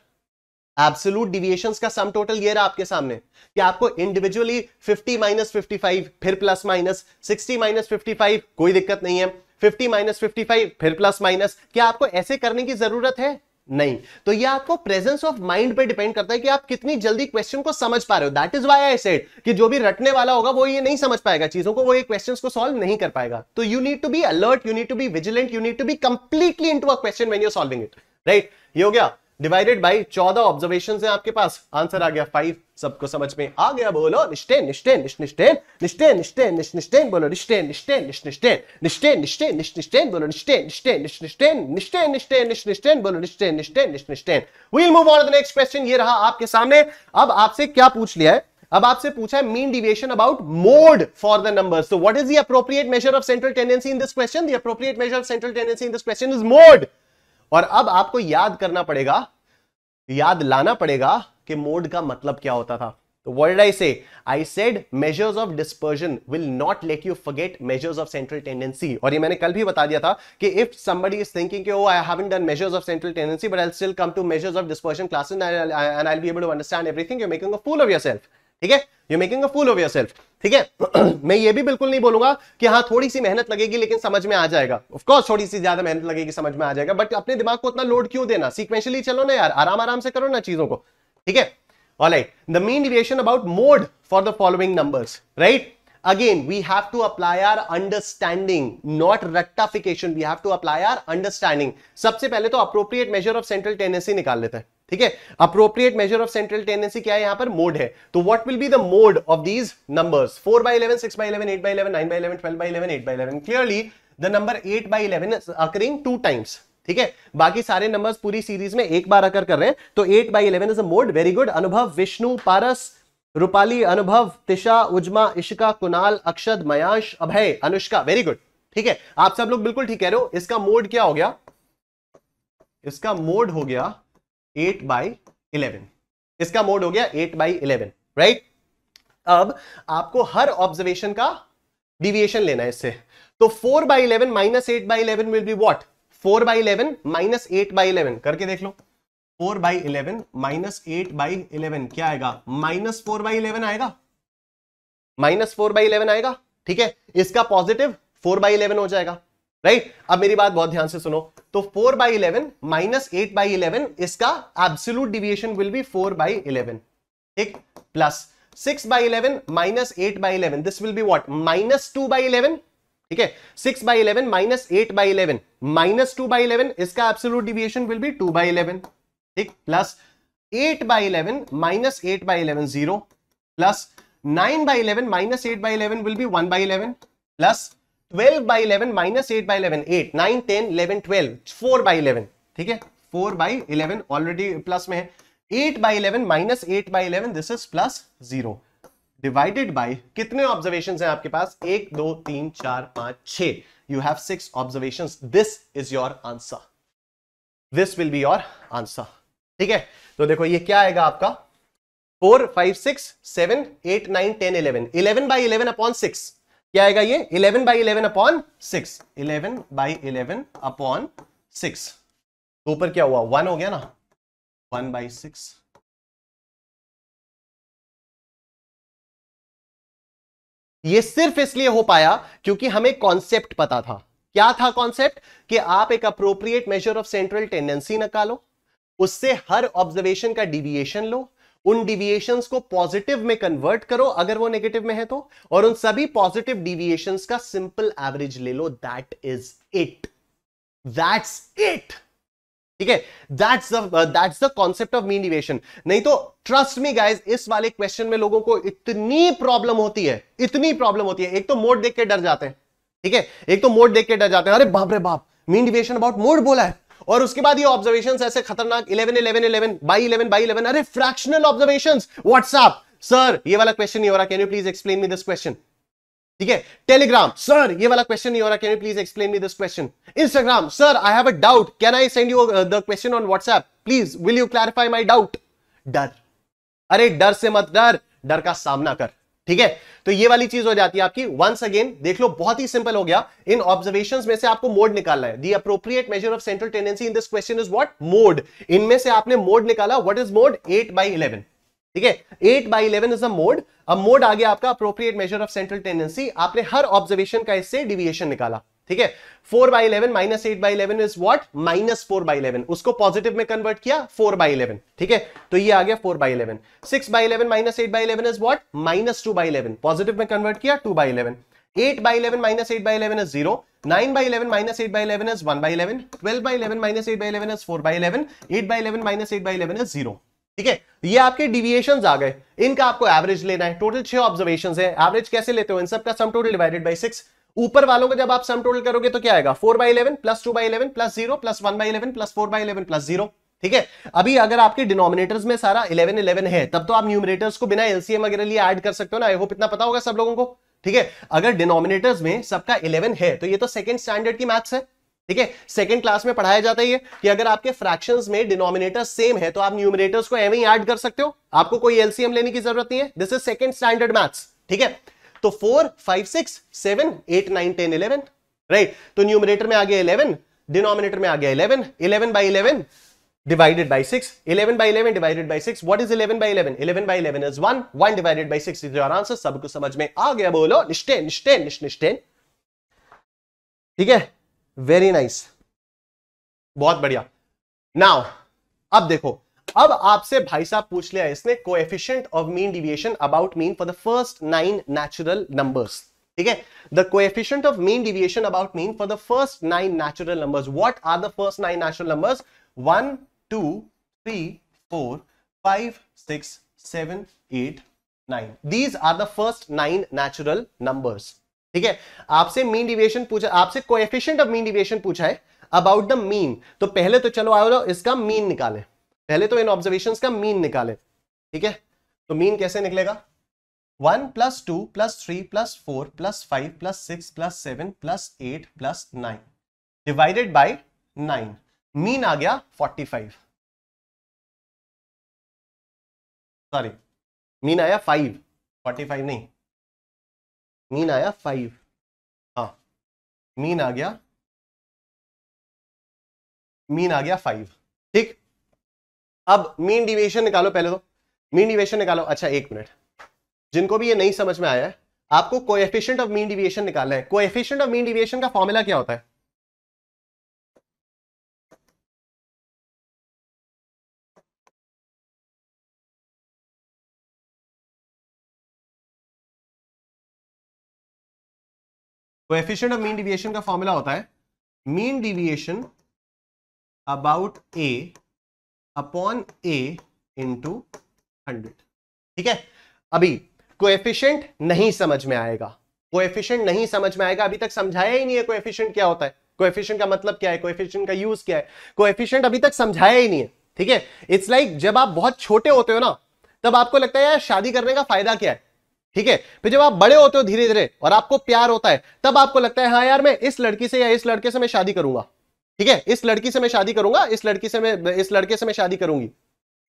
A: एब्सोलूट डिविएशन का सम टोटल ये रहा आपके सामने कि आपको इंडिविजुअली 50 माइनस फाइव फिर प्लस माइनस 60 माइनस फाइव कोई दिक्कत नहीं है 50 माइनस फाइव फिर प्लस माइनस क्या आपको ऐसे करने की जरूरत है नहीं तो ये आपको प्रेजेंस ऑफ माइंड पे डिपेंड करता है कि आप कितनी जल्दी क्वेश्चन को समझ पा रहे हो that is why I said कि जो भी रटने वाला होगा वो ये नहीं समझ पाएगा चीजों को वो ये क्वेश्चन को सॉल्व नहीं कर पाएगा तो you need to be alert you need to be vigilant you need to be completely into a question when you're solving it right ये हो गया डिवाइडेड बाई चौदह ऑब्जर्वेशन है आपके पास आंसर आ गया फाइव सबको समझ में आ गया बोलो निष्ठेन निष्ठेन निष्ठेन निष्ठेन निष्ठेन निष्ठेन बोलो निष्ठेन निष्ठेन निष्ठेन निष्ठेन निष्ठेन निष्ठेन बोलो निष्ठेन निष्ठेन निष्ठेन निष्ठेन निष्ठेन निष्ठेन बोलो निष्ठेन निष्ठेन निष्ठेन we'll move on the next question ये रहा आपके सामने अब आपसे क्या पूछ लिया है अब आपसे पूछा है mean deviation about mode for the number so what is the appropriate measure of central tendency in this question the appropriate measure of central tendency in this question is mode और अब आपको याद करना पड़ेगा याद लाना पड़ेगा कि मोड का मतलब क्या होता था तो word I say I said measures of dispersion will not let you forget measures of central tendency और ये मैंने कल भी बता दिया था कि if somebody is thinking oh I haven't done measures of central tendency but I still come to measures of dispersion classes and I will be able to understand everything you making a fool of yourself self ठीक है you making a fool of your yourself ठीक है मैं ये भी बिल्कुल नहीं बोलूंगा कि हाँ थोड़ी सी मेहनत लगेगी लेकिन समझ में आ जाएगा ऑफकोर्स थोड़ी सी ज्यादा मेहनत लगेगी समझ में आ जाएगा बट अपने दिमाग को उतना लोड क्यों देना सीक्वेंशियली चलो ना यार आराम आराम से करो ना चीजों को ठीक है all right the mean deviation about mode for the following numbers right again we have to apply our understanding not रट्टाफिकेशन we have to apply our understanding सबसे पहले तो appropriate measure of central tendency निकाल लेते हैं ठीक है appropriate measure of central tendency क्या है यहां पर मोड है तो what will be the mode of these numbers 4 by eleven six by eleven eight by eleven nine by eleven twelve by eleven eight by eleven clearly the number eight by eleven occurring two times ठीक है बाकी सारे numbers पूरी series में एक बार अकर कर रहे हैं तो eight by eleven is a mode very good Anubhav Vishnu Paras Rupali Anubhav Tisha Uzma Ishika Kunal Akshad Mayansh Abhay Anushka very good ठीक है आप सब लोग बिल्कुल ठीक कह रहे हो इसका मोड क्या हो गया इसका मोड हो गया एट बाई इलेवन इसका मोड हो गया एट बाई इलेवन राइट अब आपको हर ऑब्जर्वेशन का डिविएशन लेना है इससे तो four by eleven minus eight by eleven will be what four by eleven minus eight by eleven करके देख लो four by eleven minus eight by eleven क्या आएगा माइनस फोर बाई इलेवन आएगा माइनस फोर बाई इलेवन आएगा ठीक है इसका पॉजिटिव फोर बाई इलेवन हो जाएगा राइट अब मेरी बात बहुत ध्यान से सुनो तो four by eleven minus eight by eleven इसका absolute deviation will be four by eleven एक plus six by eleven minus eight by eleven this will be what minus two by eleven ठीक है six by eleven minus eight by eleven minus two by eleven इसका absolute deviation will be two by eleven ठीक plus eight by eleven minus eight by eleven zero plus nine by eleven minus eight by eleven will be one by eleven plus twelve by eleven minus eight by eleven eight nine ten eleven twelve four by eleven ठीक है four by eleven already plus में है eight by eleven minus eight by eleven this is plus zero divided by कितने observation हैं आपके पास एक दो तीन चार पांच छ you have six observation this is your answer this will be your answer ठीक है तो देखो ये क्या आएगा आपका four five six seven eight nine ten eleven eleven by eleven upon six क्या आएगा ये 11 बाई 11 अपॉन 6 11 बाई 11 अपॉन
B: 6 तो ऊपर क्या हुआ वन हो गया ना वन बाई सिक्स ये सिर्फ इसलिए हो पाया क्योंकि हमें कॉन्सेप्ट पता था क्या था कॉन्सेप्ट कि आप एक appropriate
A: measure of central tendency निकालो उससे हर ऑब्जर्वेशन का डिविएशन लो उन डिविएशन को पॉजिटिव में कन्वर्ट करो अगर वो नेगेटिव में है तो और उन सभी पॉजिटिव डिविएशन का सिंपल एवरेज ले लो that is it that's it ठीक है that's that's the concept of mean deviation नहीं तो ट्रस्ट मी गाइज इस वाले क्वेश्चन में लोगों को इतनी प्रॉब्लम होती है इतनी प्रॉब्लम होती है एक तो मोड देख के डर जाते हैं ठीक है एक तो मोड देख के डर जाते हैं अरे बाप रे बाप मीन डिविएशन अबाउट मोड बोला है और उसके बाद ये ऑब्जर्वेशन ऐसे खतरनाक eleven eleven eleven by eleven by eleven अरे फ्रैक्शनल ऑब्जर्वेशन व्हाट्सएप सर ये वाला क्वेश्चन नहीं हो रहा can you please explain me this question ठीक है टेलीग्राम सर ये वाला क्वेश्चन नहीं हो रहा can you please explain me this question Instagram sir I have a doubt can I send you the question on WhatsApp please will you clarify my doubt डर अरे डर से मत डर डर का सामना कर ठीक है तो ये वाली चीज हो जाती है आपकी वंस अगेन देख लो बहुत ही सिंपल हो गया इन ऑब्जर्वेशंस में से आपको मोड निकालना है the appropriate measure of central tendency in this question is what mode इनमें से आपने मोड निकाला what is mode 8 by eleven ठीक है 8 by eleven is a mode अब मोड आ गया आपका appropriate measure of central tendency आपने हर ऑब्जर्वेशन का इससे डिविएशन निकाला ठीक है four by eleven minus eight by eleven is what minus four by eleven उसको पॉजिटिव में कन्वर्ट किया फोर बाई इलेवन ठीक है तो ये आ गया four by eleven six by eleven minus eight by eleven is what minus two by eleven positive में कन्वर्ट किया two by eleven eight by eleven minus eight by eleven is zero nine by eleven minus eight by eleven is one by eleven twelve by eleven minus eight by eleven is four by eleven eight by eleven minus eight by eleven is zero ठीक है ये आपके deviation आ गए इनका आपको average लेना है total छह ऑब्जर्वेशन है एवरेज कैसे लेते हो इन सब का sum total divided by six ऊपर वालों का जब आप सम टोटल करोगे तो क्या आएगा four by eleven plus two by eleven plus zero plus one by eleven plus four by eleven plus zero ठीक है अभी अगर आपके डिनोमिनेटर्स में सारा इलेवन इलेवन है तब तो आप न्यूमिनेटर्स को बिना एलसीएम वगैरह लिए ऐड कर सकते हो ना आई होप इतना पता होगा सब लोगों को ठीक है अगर डिनोमिनेटर्स में सबका इलेवन है तो ये तो सेकंड स्टैंडर्ड की मैथ्स है ठीक है सेकंड क्लास में पढ़ाया जाता है कि अगर आपके फ्रैक्शन में डिनोमिनेटर सेम है तो आप न्यूमिनेटर्स को एवं ऐड कर सकते हो आपको कोई एलसीएम लेने की जरूरत नहीं है this is second standard maths ठीक है तो four five six seven eight nine ten eleven right तो न्यूमिनेटर में आ गया इलेवन डिनोमिनेटर में आ गया eleven eleven by eleven divided by 6 11 by 11 divided by 6 what is 11 by 11 11 by 11 is 1 1 divided by 6 is your answer सबको समझ में आ गया बोलो निश्चय निश्चय निश्चय ठीक है वेरी नाइस nice. बहुत बढ़िया नाउ अब देखो अब आपसे भाई साहब पूछ लिया इसने coefficient of mean deviation about mean for the first nine natural numbers ठीक है the coefficient of mean deviation about mean for the first nine natural numbers what are the first nine natural numbers one two three four five six seven eight nine these are the first nine natural numbers ठीक है आपसे mean deviation पूछा आपसे coefficient of mean deviation पूछा है about the mean तो पहले तो चलो आओ इसका मीन निकाले पहले तो इन ऑब्जर्वेशन का मीन निकाले ठीक है तो मीन कैसे निकलेगा one plus two plus three plus four plus five plus six plus seven plus eight plus nine divided by nine
B: mean आ गया फोर्टी फाइव सॉरी मीन आया फाइव फोर्टी फाइव नहीं मीन आया फाइव हाँ mean आ गया mean आ गया फाइव ठीक अब मीन डिवेशन निकालो पहले तो
A: मीन डिवेशन निकालो अच्छा एक मिनट जिनको भी ये नहीं समझ में आया है आपको कोएफिशिएंट ऑफ मीन
B: डिविएशन निकालना है कोएफिशिएंट ऑफ मीन डिविएशन का फॉर्मूला क्या होता है कोएफिशिएंट ऑफ मीन डिविएशन का फॉर्मूला होता है mean deviation
A: about A upon A into hundred ठीक है अभी कोएफिशिएंट नहीं समझ में आएगा कोएफिशिएंट नहीं समझ में आएगा अभी तक समझाया ही नहीं है कोएफिशिएंट क्या होता है कोएफिशिएंट का मतलब क्या है कोएफिशिएंट का यूज क्या है कोएफिशिएंट अभी तक समझाया ही नहीं है ठीक है इट्स लाइक जब आप बहुत छोटे होते हो ना तब आपको लगता है यार शादी करने का फायदा क्या है ठीक है फिर जब आप बड़े होते हो धीरे धीरे और आपको प्यार होता है तब आपको लगता है हाँ यार मैं इस लड़की से या इस लड़के से मैं शादी करूंगा ठीक है इस लड़की से मैं शादी करूंगा इस लड़की से मैं इस लड़के से मैं शादी करूंगी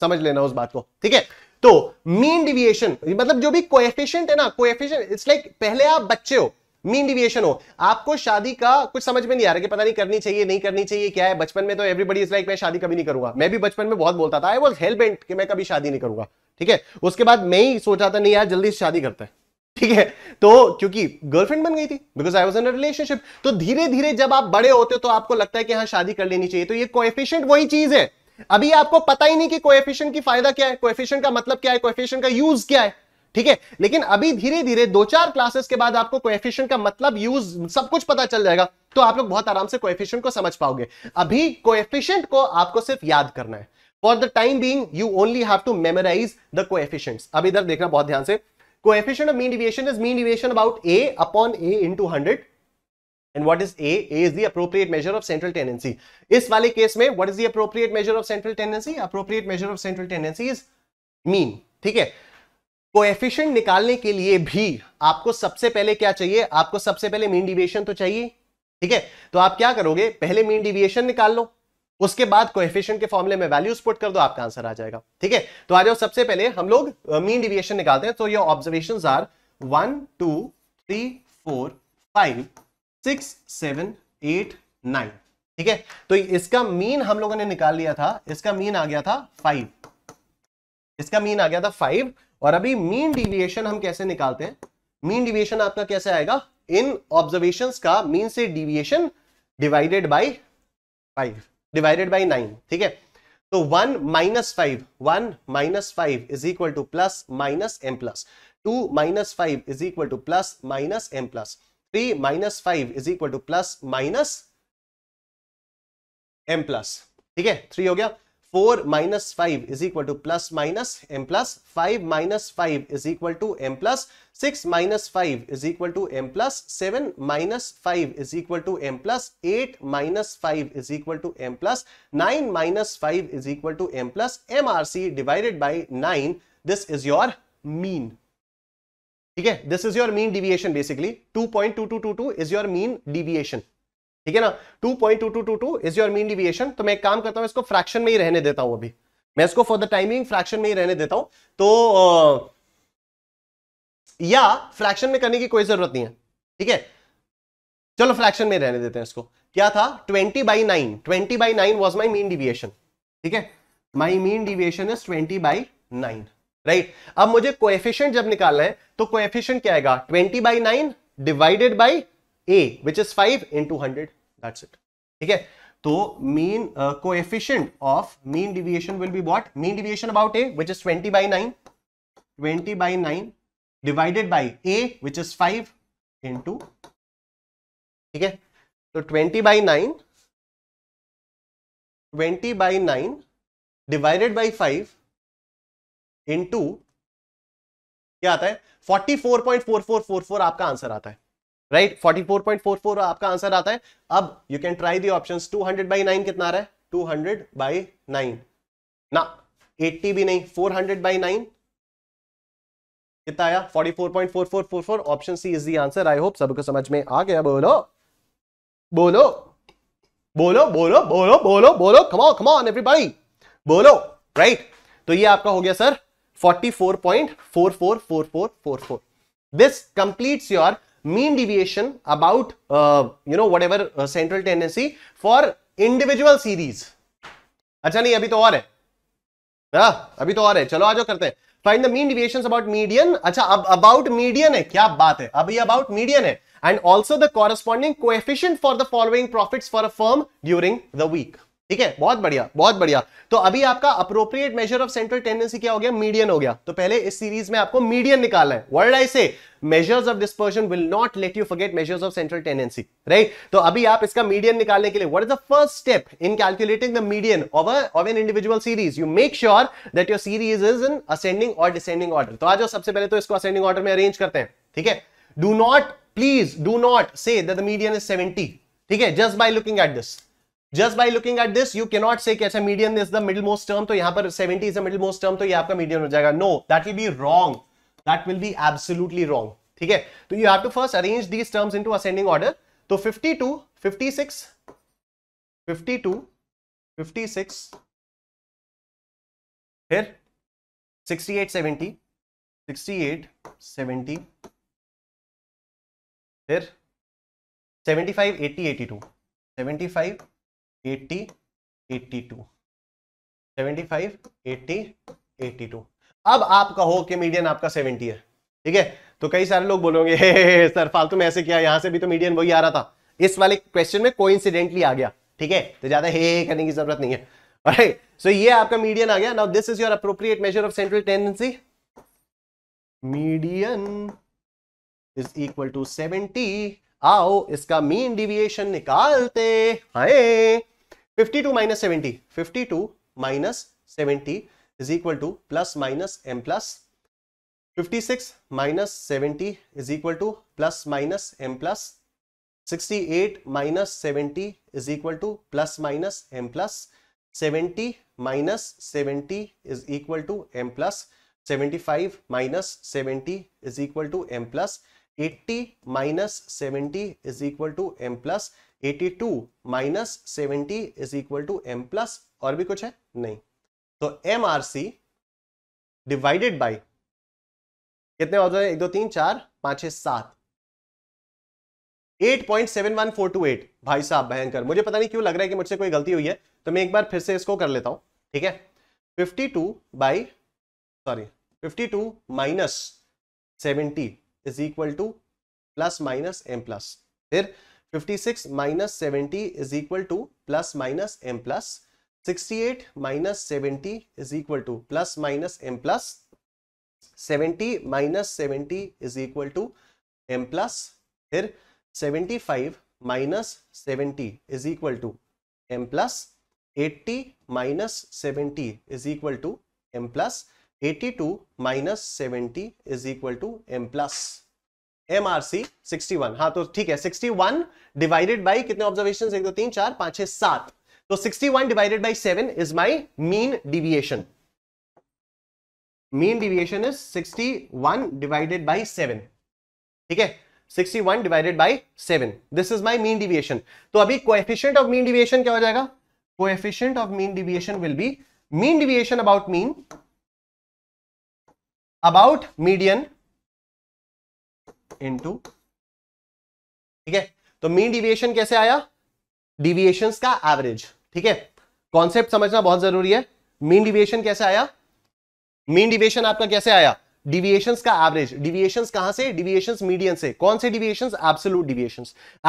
A: समझ लेना उस बात को ठीक है तो मीन डिविएशन मतलब जो भी कोएफिशिएंट है ना कोएफिशिएंट इट्स लाइक पहले आप बच्चे हो मीन डिविएशन हो आपको शादी का कुछ समझ में नहीं आ रहा कि पता नहीं करनी चाहिए नहीं करनी चाहिए क्या है बचपन में तो एवरीबडी इज लाइक मैं शादी कभी नहीं करूंगा मैं भी बचपन में बहुत बोलता था आई वॉज हेलबेंट कि मैं कभी शादी नहीं करूंगा ठीक है उसके बाद मैं ही सोचा था नहीं यार जल्दी शादी करता है ठीक है तो क्योंकि गर्लफ्रेंड बन गई थी because I was in relationship तो धीरे धीरे जब आप बड़े होते हो तो आपको लगता है कि हाँ शादी कर लेनी चाहिए तो ये कोएफिशिएंट वही चीज है अभी आपको पता ही नहीं कि कोएफिशिएंट की फायदा क्या है कोएफिशिएंट का मतलब क्या है कोएफिशिएंट का यूज क्या है ठीक है लेकिन अभी धीरे धीरे दो चार क्लासेस के बाद आपको कोएफिशिएंट का मतलब यूज सब कुछ पता चल जाएगा तो आप लोग बहुत आराम से कोएफिशिएंट को समझ पाओगे अभी कोएफिशिएंट को आपको सिर्फ याद करना है for the time being you only have to memorise the coefficients अब इधर देखना बहुत ध्यान से coefficient of mean deviation is mean deviation about a upon a into 100 and what is a a is the appropriate measure of central tendency is wale case mein what is the appropriate measure of central tendency appropriate measure of central tendency is mean theek hai coefficient nikalne ke liye bhi aapko sabse pehle kya chahiye aapko sabse pehle mean deviation to chahiye theek hai to aap kya karoge pehle mean deviation nikal lo उसके बाद coefficient के फॉर्मूले में values put कर दो आपका answer आ जाएगा ठीक है तो आ जाओ सबसे पहले हम लोग मीन uh, डिविएशन निकालते हैं तो ये observation are one two three four five six seven eight nine ठीक है तो इसका मीन हम लोगों ने निकाल लिया था इसका मीन आ गया था फाइव इसका मीन आ गया था फाइव और अभी मीन डिविएशन हम कैसे निकालते हैं मीन डिविएशन आपका कैसे आएगा इन ऑब्जर्वेशंस का मीन से deviation divided by five divided by nine ठीक है तो one minus five one minus five is equal to plus minus M plus two minus five is equal to plus minus M plus three minus five is equal to plus minus M plus ठीक है three हो गया 4 minus 5 is equal to plus minus m plus 5 minus 5 is equal to m plus 6 minus 5 is equal to m plus 7 minus 5 is equal to m plus 8 minus 5 is equal to m plus 9 minus 5 is equal to m plus mrc divided by 9 this is your mean Okay, this is your mean deviation basically. 2.2222 is your mean deviation. ठीक है ना 2.2222 is your mean deviation तो मैं एक काम करता हूं इसको फ्रैक्शन में ही रहने देता हूं अभी मैं इसको फॉर द टाइमिंग फ्रैक्शन में ही रहने देता हूं तो या फ्रैक्शन में करने की कोई जरूरत नहीं है ठीक है चलो फ्रैक्शन में रहने देते हैं इसको क्या था 20 by nine twenty by nine was my mean deviation ठीक है my mean deviation is twenty by nine right अब मुझे कोएफिशिएंट जब निकालना है तो कोएफिशिएंट क्या आएगा 20 by nine divided by A which is five into hundred that's it ठीक है तो mean coefficient of mean deviation will be what mean deviation about A which is 20 by 9 20 by 9 divided by A which is 5 two
B: ठीक है तो 20 by 9 20 by 9 divided five 5 two
A: क्या आता है 44.4444 आपका आंसर आता है राइट right? 44.44 आपका आंसर आता है अब you can try the option two hundred by nine कितना आ रहा है टू हंड्रेड बाई नाइन ना 80 भी नहीं 400 हंड्रेड बाई नाइन कितना आया 44.4444 option C is the answer I hope सबको समझ में आ गया बोलो बोलो बोलो बोलो बोलो बोलो बोलो खमाओ खमाओ एवरीबॉडी बोलो राइट right? तो ये आपका हो गया sir 44.444444 this completes your mean deviation about uh, you know whatever uh, central tendency for individual series acha nahi abhi to aur hai ha abhi to aur hai chalo aajo karte hain find the mean deviations about median acha about median hai kya baat hai abhi about median hai and also the corresponding coefficient for the following profits for a firm during the week ठीक है बहुत बढ़िया बहुत बढ़िया तो अभी आपका appropriate measure of central tendency क्या हो गया मीडियन हो गया तो पहले इस सीरीज में आपको मीडियन निकालना है world I say measures of dispersion will not let you forget measures of central tendency right तो अभी आप इसका मीडियन निकालने के लिए what is the first step in calculating the median of an individual series you make sure that your series is in ascending और descending order तो आ जाओ सबसे पहले तो इसको असेंडिंग ऑर्डर में अरेंज करते हैं ठीक है do not please do not say median is seventy ठीक है just by looking at this just by looking at this you cannot say अच्छा medium is the middle most term तो यहां पर seventy is the middle most term तो ये आपका medium हो जाएगा no that will be wrong that will be absolutely wrong ठीक है तो you have to first arrange these terms
B: in into ascending order तो fifty fifty two six fifty two fifty six फिर sixty eight seventy sixty eight seventy फिर
A: seventy five eighty eighty two seventy five eighty eighty two seventy five eighty two अब आप कहो कि median आपका seventy है ठीक है तो कई सारे लोग बोलोगे हे, हे, हे, सर फालतू में ऐसे किया यहां से भी तो मीडियन वही आ रहा था इस वाले क्वेश्चन में कोइंसिडेंटली आ गया ठीक है तो ज्यादा हे, हे करने की जरूरत नहीं है राइट सो so, ये आपका मीडियन आ गया now this is your appropriate measure of central tendency median is equal to seventy आओ इसका मीन डिविएशन निकालते हाय 52 minus fifty two minus seventy is equal to plus minus M plus 56 minus seventy is equal to plus minus M plus eight minus seventy is equal to plus minus M plus minus seventy is equal to M plus seventy five minus seventy is equal to M plus eighty minus seventy is equal to M plus eighty two minus seventy is equal to M plus और भी कुछ है नहीं तो M R C divided by कितने हो जाए एक दो तीन चार पांच छह सात eight point seven one four two eight भाई साहब भयंकर मुझे पता नहीं क्यों लग रहा है कि मुझसे कोई गलती हुई है तो मैं एक बार फिर से इसको कर लेता हूं ठीक है fifty two by sorry fifty two minus seventy is equal to plus minus m plus. फिर 56 minus 70 is equal to plus minus m plus. 68 minus 70 is equal to plus minus m plus. 70 minus 70 is equal to m plus. फिर 75 minus 70 is equal to m plus. 80 minus 70 is equal to m plus. Eighty two minus seventy is equal to M plus M R C sixty one हाँ तो ठीक है sixty one divided by कितने observation एक दो तीन चार पांच छह सात तो sixty one divided by seven is my mean deviation mean deviation is sixty one divided by seven ठीक है 61 divided by 7 this is my mean deviation तो अभी कोएफिशिएंट ऑफ मीन डिविएशन क्या हो जाएगा coefficient
B: of mean deviation will be mean deviation about mean about median
A: into ठीक है तो मीन डिविएशन कैसे आया डिविएशंस का एवरेज ठीक है कॉन्सेप्ट समझना बहुत जरूरी है मीन डिविएशन कैसे आया मीन डिविएशन आपका कैसे आया डिविएशन का एवरेज डिविएशन कहां से डिविएशन मीडियन से कौन से deviation absolute deviation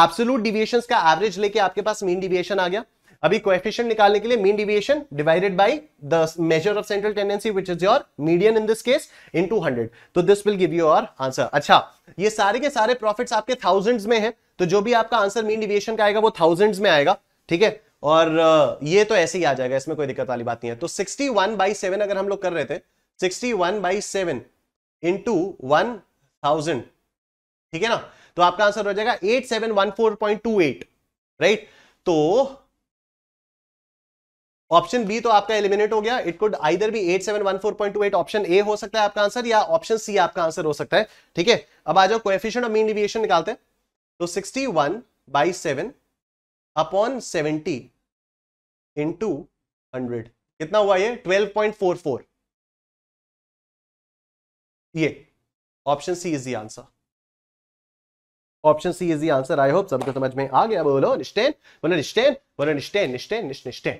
A: absolute deviation का एवरेज लेके आपके पास मीन डिविएशन आ गया अभी कोएफिशिएंट निकालने के लिए mean deviation divided by the measure of central tendency which is your median in this case into 100 तो this will give you our answer अच्छा ये सारे के सारे प्रॉफिट्स आपके थाउजेंड्स में है तो जो भी आपका आंसर मीन डिविएशन का आएगा वो थाउजेंड्स में आएगा ठीक है और ये तो ऐसे ही आ जाएगा इसमें कोई दिक्कत वाली बात नहीं है तो सिक्सटी वन बाई सेवन अगर हम लोग कर रहे थे sixty one by seven into one thousand ठीक है ना तो आपका आंसर हो जाएगा eight seven one four point two eight right तो ऑप्शन बी तो आपका एलिमिनेट हो गया इट कुड आइदर भी eight seven one four point two eight option A हो सकता है आपका आंसर या ऑप्शन सी आपका आंसर हो सकता है ठीक है अब आ जाओ कोएफिशिएंट ऑफ मीन डिविएशन निकालते हैं तो sixty one by seven upon seventy 
B: into hundred कितना हुआ ये ट्वेल्व पॉइंट फोर फोर ये option C is the answer option C
A: is the answer I hope सबको समझ में आ गया बोलो निश्चैन बोलो निश्चैन बोलो निश्चैन निश्चैन निश्चैन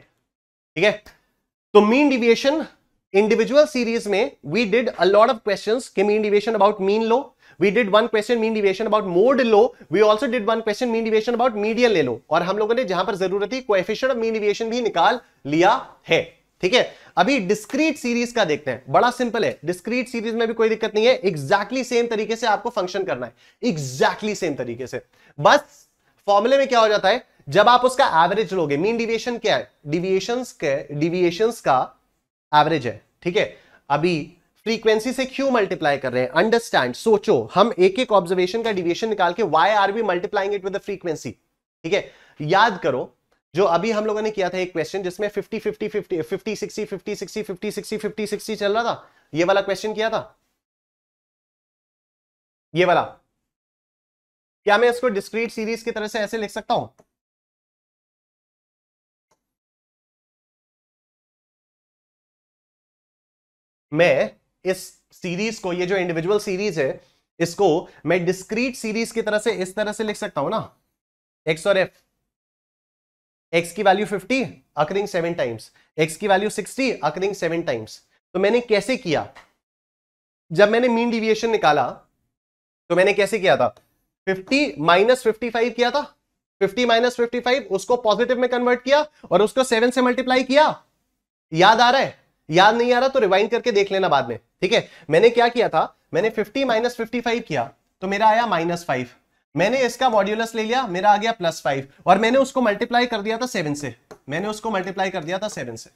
A: ठीक है तो mean deviation individual series mein we did a lot of questions ke mean deviation about mean low we did one question mean deviation about mode low we also did one question mean deviation about median ले लो और हम लोगों ने जहां पर जरूरत थी coefficient of mean deviation भी निकाल लिया है ठीक है अभी डिस्क्रीट सीरीज का देखते हैं बड़ा सिंपल है डिस्क्रीट सीरीज में भी कोई दिक्कत नहीं है एग्जैक्टली exactly सेम तरीके से आपको फंक्शन करना है एग्जैक्टली exactly सेम तरीके से बस फॉर्मूले में क्या हो जाता है जब आप उसका एवरेज लोगे मीन डिविएशन क्या है डिविएशन के डिविएशन का एवरेज है ठीक है अभी फ्रीक्वेंसी से क्यों मल्टीप्लाई कर रहे हैं अंडरस्टैंड सोचो हम एक एक ऑब्जर्वेशन का डिविएशन निकाल के why are we multiplying it with frequency ठीक है याद करो जो अभी हम लोगों ने किया था एक क्वेश्चन जिसमें 50 50 50 50 60 50 60 50 60 50 60 चल रहा था ये वाला क्वेश्चन किया था
B: ये वाला क्या मैं इसको डिस्क्रीट सीरीज की तरह से ऐसे लिख सकता हूं मैं इस
A: सीरीज को ये जो इंडिविजुअल सीरीज है इसको मैं डिस्क्रीट सीरीज की तरह से इस तरह से लिख सकता हूं ना x और एफ एक्स की value 50 occurring seven times X की वैल्यू 60 अकरिंग सेवन टाइम्स तो मैंने कैसे किया जब मैंने मीन डिविएशन निकाला तो मैंने कैसे किया था 50 माइनस फिफ्टी किया था 50 माइनस फिफ्टी उसको पॉजिटिव में कन्वर्ट किया और उसको 7 से मल्टीप्लाई किया याद आ रहा है याद नहीं आ रहा तो रिवाइंड करके देख लेना बाद में ठीक है मैंने क्या किया था मैंने फिफ्टी माइनस फिफ्टी फाइव किया तो मेरा आया माइनस फाइव मैंने इसका मॉड्यूलस ले लिया मेरा आ गया प्लस फाइव और मैंने उसको मल्टीप्लाई कर दिया था सेवन से मैंने उसको मल्टीप्लाई कर दिया था सेवन से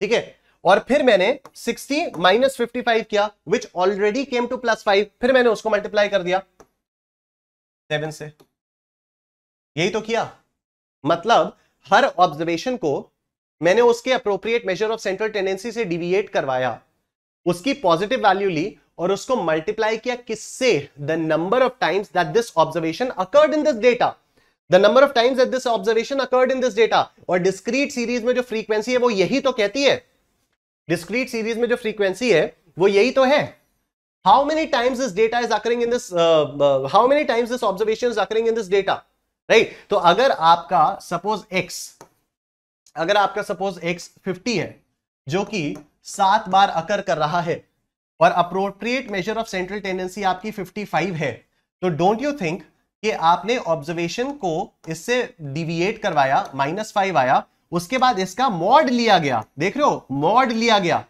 A: ठीक है और फिर मैंने 60 माइनस फिफ्टी किया which already came to plus five फिर मैंने उसको मल्टीप्लाई कर दिया सेवन से यही तो किया मतलब हर ऑब्जर्वेशन को मैंने उसके appropriate measure of central tendency से डिविएट करवाया उसकी पॉजिटिव वैल्यू ली और उसको मल्टीप्लाई किया किससे the number of times that this observation occurred in this data the number of times that this observation occurred in this data और discrete series में जो फ्रीक्वेंसी है वो यही तो कहती है डिस्क्रीट सीरीज में जो फ्रीक्वेंसी है वो यही तो है how many times this data is occurring in this how many times this observation is occurring in this data right तो अगर आपका सपोज एक्स अगर आपका सपोज एक्स फिफ्टी है जो कि सात बार अकर कर रहा है और appropriate measure of central tendency आपकी 55 है तो डोंट यू थिंक कि आपने ऑब्जर्वेशन को इससे डिविएट करवाया माइनस फाइव आया उसके बाद इसका मॉड लिया गया देख रहे हो मॉड लिया गया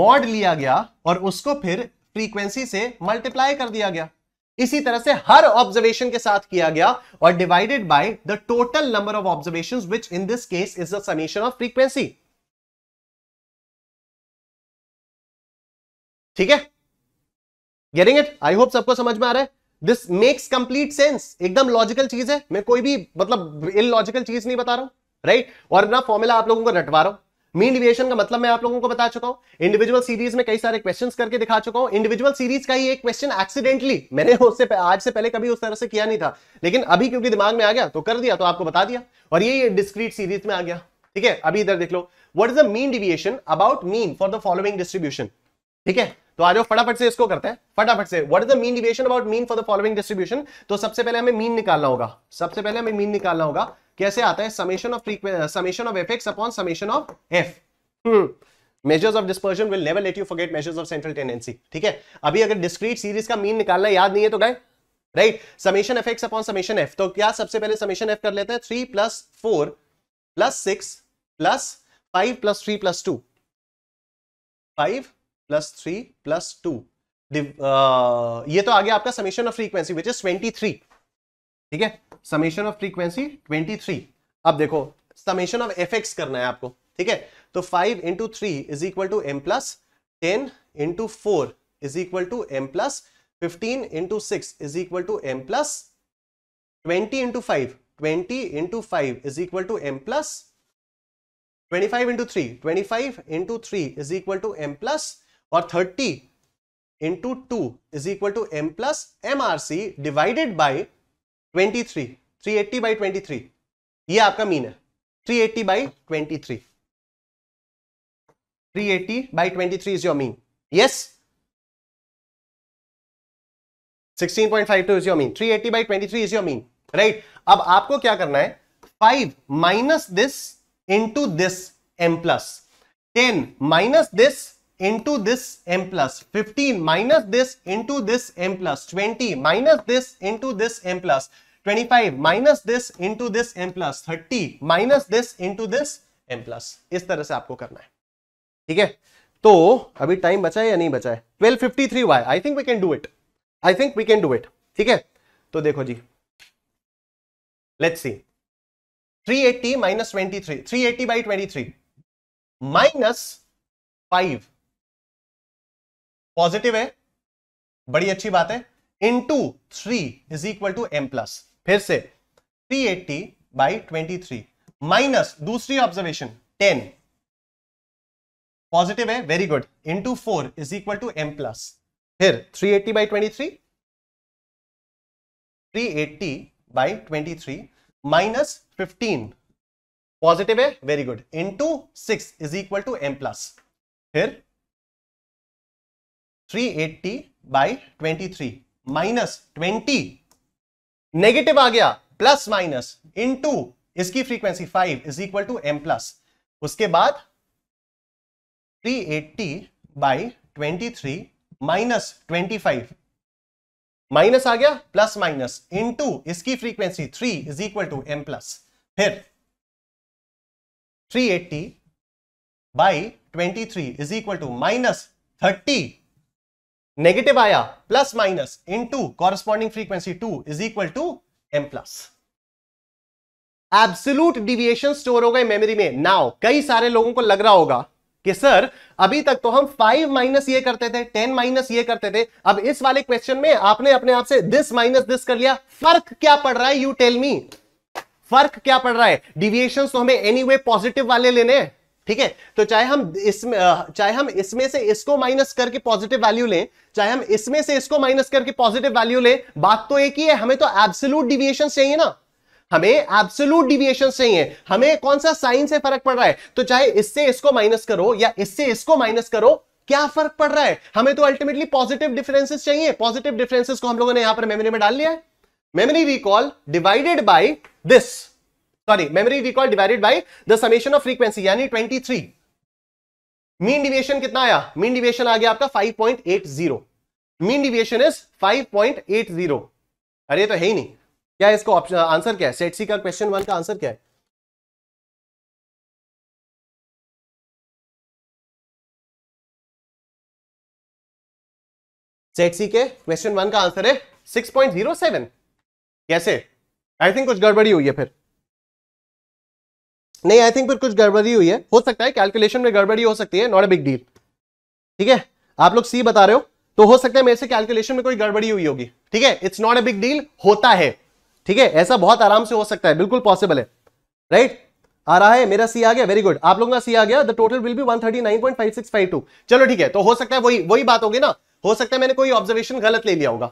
A: मॉड लिया गया और उसको फिर फ्रीक्वेंसी से मल्टीप्लाई कर दिया गया इसी तरह से हर ऑब्जर्वेशन के साथ किया गया और divided by the total number of observation which in this case is the
B: summation of frequency ठीक है गेटिंग इट आई होप सबको समझ में आ रहा है दिस मेक्स कंप्लीट
A: सेंस एकदम लॉजिकल चीज है मैं कोई भी मतलब इन चीज नहीं बता रहा हूं राइट right? और ना फॉर्मूला आप लोगों को रटवा रहा हूं मीन डिविएशन का मतलब मैं आप लोगों को बता चुका हूं इंडिविजुअल सीरीज में कई सारे क्वेश्चन करके दिखा चुका हूं इंडिविजुअल सीरीज का ही एक क्वेश्चन एक्सीडेंटली मैंने उससे आज से पहले कभी उस तरह से किया नहीं था लेकिन अभी क्योंकि दिमाग में आ गया तो कर दिया तो आपको बता दिया और ये डिस्क्रीट सीरीज में आ गया ठीक है अभी इधर देख लो what is the mean deviation about mean for the following distribution ठीक है तो आज फटाफट से इसको करते हैं फटाफट से what is the mean deviation about mean for the following distribution तो सबसे पहले हमें मीन निकालना होगा सबसे पहले हमें मीन निकालना होगा कैसे आता है summation of summation of F X upon summation of F measures of dispersion will never let you forget measures of central tendency ठीक है अभी अगर डिस्क्रीट सीरीज का मीन निकालना याद नहीं है तो गए right summation F X upon summation F तो क्या सबसे पहले समेशन एफ कर लेते हैं three plus four plus six plus five plus three plus two five plus three plus two ये तो आ गया आपका summation of frequency which is twenty three ठीक है समेशन ऑफ फ्रीक्वेंसी 23 अब देखो समेशन ऑफ एफ करना है आपको ठीक है तो five into three is equal to M plus ten into four is equal to M plus fifteen into six is equal to M plus twenty into five twenty into five is equal to M plus twenty five into three twenty five into three is equal to M plus और thirty into two is equal to M plus M R C divided by twenty three three eighty by twenty three ये आपका mean है three eighty by twenty
B: three three eighty by twenty three is your mean yes sixteen point five two is your mean three eighty by twenty
A: three is your mean right अब आपको क्या करना है five minus this into this M plus ten minus this into this m plus 15 minus this into this m plus 20 minus this into this m plus 25 minus this into this m plus 30 minus this into this m plus इस तरह से आपको करना है ठीक है तो अभी टाइम बचा है या नहीं बचा है 1253 why I think we can do it I think we can do it ठीक है तो देखो जी
B: let's see 380 minus 23 380 by 23 minus 5
A: positive है बड़ी अच्छी बात है into three is equal to M plus फिर से 380 एट्टी बाई ट्वेंटी माइनस दूसरी ऑब्जर्वेशन
B: 10 पॉजिटिव है very good into four is equal to M plus फिर 380 eighty by twenty three three
A: eighty by twenty three minus fifteen positive है very good into six is equal to M plus फिर 380 by 23 minus 20 negative आ गया plus minus two इसकी frequency 5 is equal to M plus उसके बाद 380 by 23 minus 25 minus आ गया plus minus two इसकी frequency 3 is equal to M plus फिर 380 by 23 is equal to minus 30 negative आया plus minus into corresponding frequency two is equal to M plus absolute deviation store हो गए memory में now कई सारे लोगों को लग रहा होगा कि सर अभी तक तो हम फाइव माइनस ये करते थे टेन माइनस ये करते थे अब इस वाले क्वेश्चन में आपने अपने आप से दिस माइनस दिस कर लिया फर्क क्या पड़ रहा है यू टेल मी फर्क क्या पड़ रहा है डिविएशन तो हमें एनी anyway पॉजिटिव वाले लेने हैं ठीक है तो चाहे हम इसमें चाहे हम इसमें से इसको माइनस करके पॉजिटिव वैल्यू लें चाहे हम इसमें से इसको माइनस करके पॉजिटिव वैल्यू लें बात तो एक ही है हमें तो एब्सोल्यूट डिविएशन चाहिए ना हमें एब्सोल्यूट डिविएशन चाहिए हमें कौन सा साइन से फर्क पड़ रहा है तो चाहे इससे इसको माइनस करो या इससे इसको माइनस करो क्या फर्क पड़ रहा है हमें तो अल्टीमेटली पॉजिटिव डिफरेंसेस चाहिए पॉजिटिव डिफरेंसेस को हम लोगों ने यहां पर मेमोरी में डाल लिया है memory recall divided by this sorry memory recall divided by the summation of frequency यानी 23 मीन डिविएशन कितना आया मीन डिविएशन आ गया आपका 5.80 मीन डिविएशन इज 5.80 अरे तो है ही नहीं क्या
B: इसको ऑप्शन आंसर क्या है सेट सी का क्वेश्चन वन का आंसर क्या है सेट सी के क्वेश्चन वन का आंसर है 6.07
A: कैसे आई थिंक कुछ गड़बड़ी हुई है फिर नहीं आई थिंक फिर कुछ गड़बड़ी हुई है हो सकता है कैलकुलेशन में गड़बड़ी हो सकती है नॉट ए बिग डील ठीक है आप लोग सी बता रहे हो तो हो सकता है मेरे से कैलकुलेशन में कोई गड़बड़ी हुई होगी ठीक है it's not a big deal होता है ठीक है ऐसा बहुत आराम से हो सकता है बिल्कुल पॉसिबल है राइट आ रहा है मेरा सी आ गया वेरी गुड आप लोगों का सी आ गया द टोटल विल बी 139.5652 चलो ठीक है तो हो सकता है वही वही बात होगी ना हो सकता है मैंने कोई ऑब्जर्वेशन गलत ले लिया होगा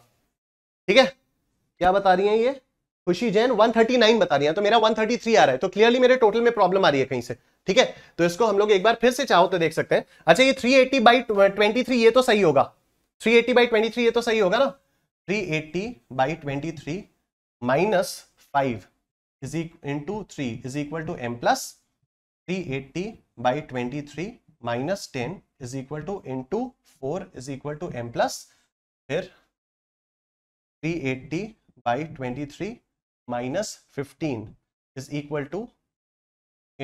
A: ठीक है क्या बता रही है ये खुशी जैन 139 बता रही है तो मेरा 133 आ रहा है तो क्लियरली मेरे टोटल में प्रॉब्लम आ रही है कहीं से ठीक है तो इसको हम लोग एक बार फिर से चाहो तो देख सकते हैं अच्छा ये 380 एट्टी बाई ट्वेंटी ये तो सही होगा 380 एट्टी बाई ट्वेंटी ये तो सही होगा ना 380 eighty by twenty three minus five is two three is equal to M plus three eighty by twenty three minus ten is equal to into four is equal to M plus फिर three eighty by twenty three minus 15 is equal to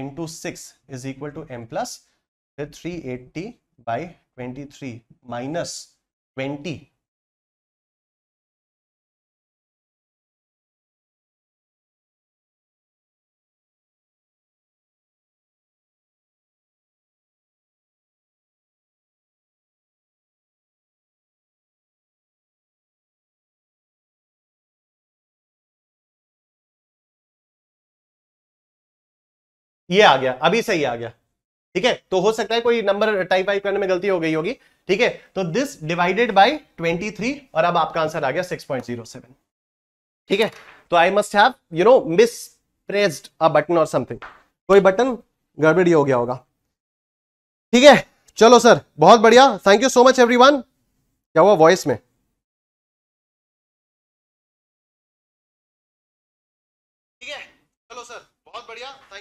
A: into 6
B: is equal to m plus 380 by 23 minus 20 ये आ गया अभी सही आ गया ठीक है तो हो सकता है कोई नंबर टाइप वाइप करने में गलती हो गई होगी ठीक है तो दिस
A: डिवाइडेड बाय 23 और अब आपका आंसर आ गया 6.07 ठीक है तो I must have you know miss pressed a button और समथिंग कोई बटन गड़बड़ी
B: हो गया होगा ठीक है चलो सर बहुत बढ़िया thank you so much everyone क्या हुआ वॉइस में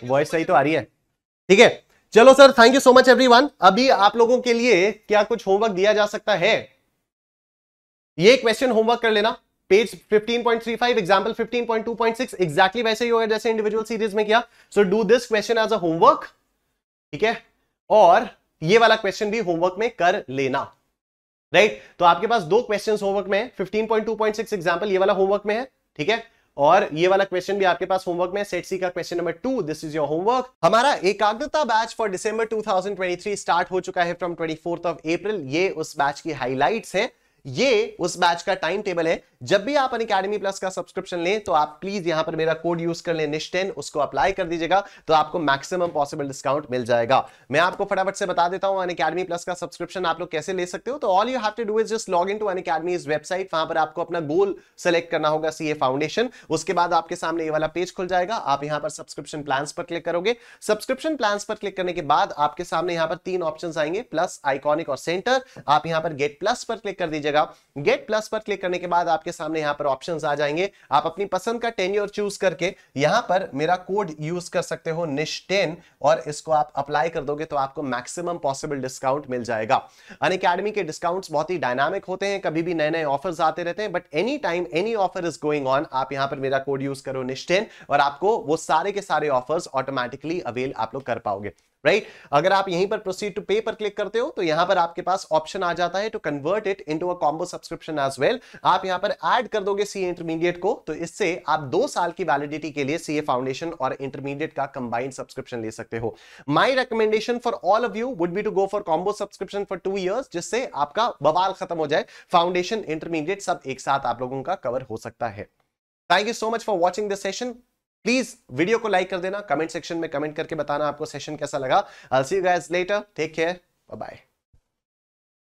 B: वॉइस सही तो आ रही है
A: ठीक है चलो sir thank you so much everyone अभी आप लोगों के लिए क्या कुछ होमवर्क दिया जा सकता है ये क्वेश्चन होमवर्क कर लेना पेज 15.35 एग्जांपल 15.2.6 एग्जैक्टली वैसे ही होगा जैसे इंडिविजुअल सीरीज में किया so do this question as a homework ठीक है और ये वाला क्वेश्चन भी होमवर्क में कर लेना राइट right? तो आपके पास दो क्वेश्चंस होमवर्क में 15.2.6 एग्जांपल ये वाला होमवर्क में है ठीक है और ये वाला क्वेश्चन भी आपके पास होमवर्क में सेट सी का question number two this is your homework हमारा Ekagrata batch for December 2023 start हो चुका है फ्रॉम ट्वेंटी ऑफ अप्रैल ये उस बैच की हाईलाइट है ये उस बैच का टाइम टेबल है जब भी आप अनकेडमी प्लस का सब्सक्रिप्शन लें तो आप प्लीज यहां पर मेरा कोड यूज कर लें निश्टेन उसको अप्लाई कर दीजिएगा तो आपको मैक्सिमम पॉसिबल डिस्काउंट मिल जाएगा मैं आपको फटाफट से बता देता हूं अन अकेडमी प्लस का सब्सक्रिप्शन आप लोग कैसे ले सकते हो तो all you have to do is just log in to Unacademy website वहां पर आपको अपना गोल सेलेक्ट करना होगा सी फाउंडेशन उसके बाद आपके सामने ये वाला पेज खुल जाएगा आप यहां पर सब्सक्रिप्शन प्लान पर क्लिक करोगे सब्सक्रिप्शन प्लान पर क्लिक करने के बाद आपके सामने यहां पर तीन ऑप्शन आएंगे प्लस आइकॉनिक और सेंटर आप यहां पर गेट प्लस पर क्लिक कर दीजिएगा गेट प्लस पर क्लिक करने के बाद आपके सामने यहाँ पर ऑप्शन आ जाएंगे आप अपनी पसंद का टेन्योर चूज करके यहाँ पर मेरा कोड यूज कर सकते हो निश टेन और इसको आप अप्लाई कर दोगे तो आपको मैक्सिमम पॉसिबल डिस्काउंट मिल जाएगा अन अकेडमी के डिस्काउंट्स बहुत ही डायनामिक होते हैं कभी भी नए नए ऑफर्स आते रहते हैं but any time any offer is going on आप यहाँ पर मेरा कोड यूज करो निश और आपको वो सारे के सारे ऑफर्स ऑटोमेटिकली अवेल आप लोग कर पाओगे राइट अगर आप यहीं पर प्रोसीड टू पे पर क्लिक करते हो तो यहां पर आपके पास ऑप्शन आ जाता है to convert it into a combo subscription as well आप यहां पर ऐड कर दोगे सी इंटरमीडिएट को तो इससे आप दो साल की वैलिडिटी के लिए सी फाउंडेशन और इंटरमीडिएट का कंबाइंड सब्सक्रिप्शन ले सकते हो my recommendation for all of you would be to go for combo subscription for two years जिससे आपका बवाल खत्म हो जाए फाउंडेशन इंटरमीडिएट सब एक साथ आप लोगों का कवर हो सकता है thank you so much for watching this session please video को लाइक कर देना कमेंट सेक्शन में कमेंट करके बताना आपको सेशन कैसा लगा see you guys later take care bye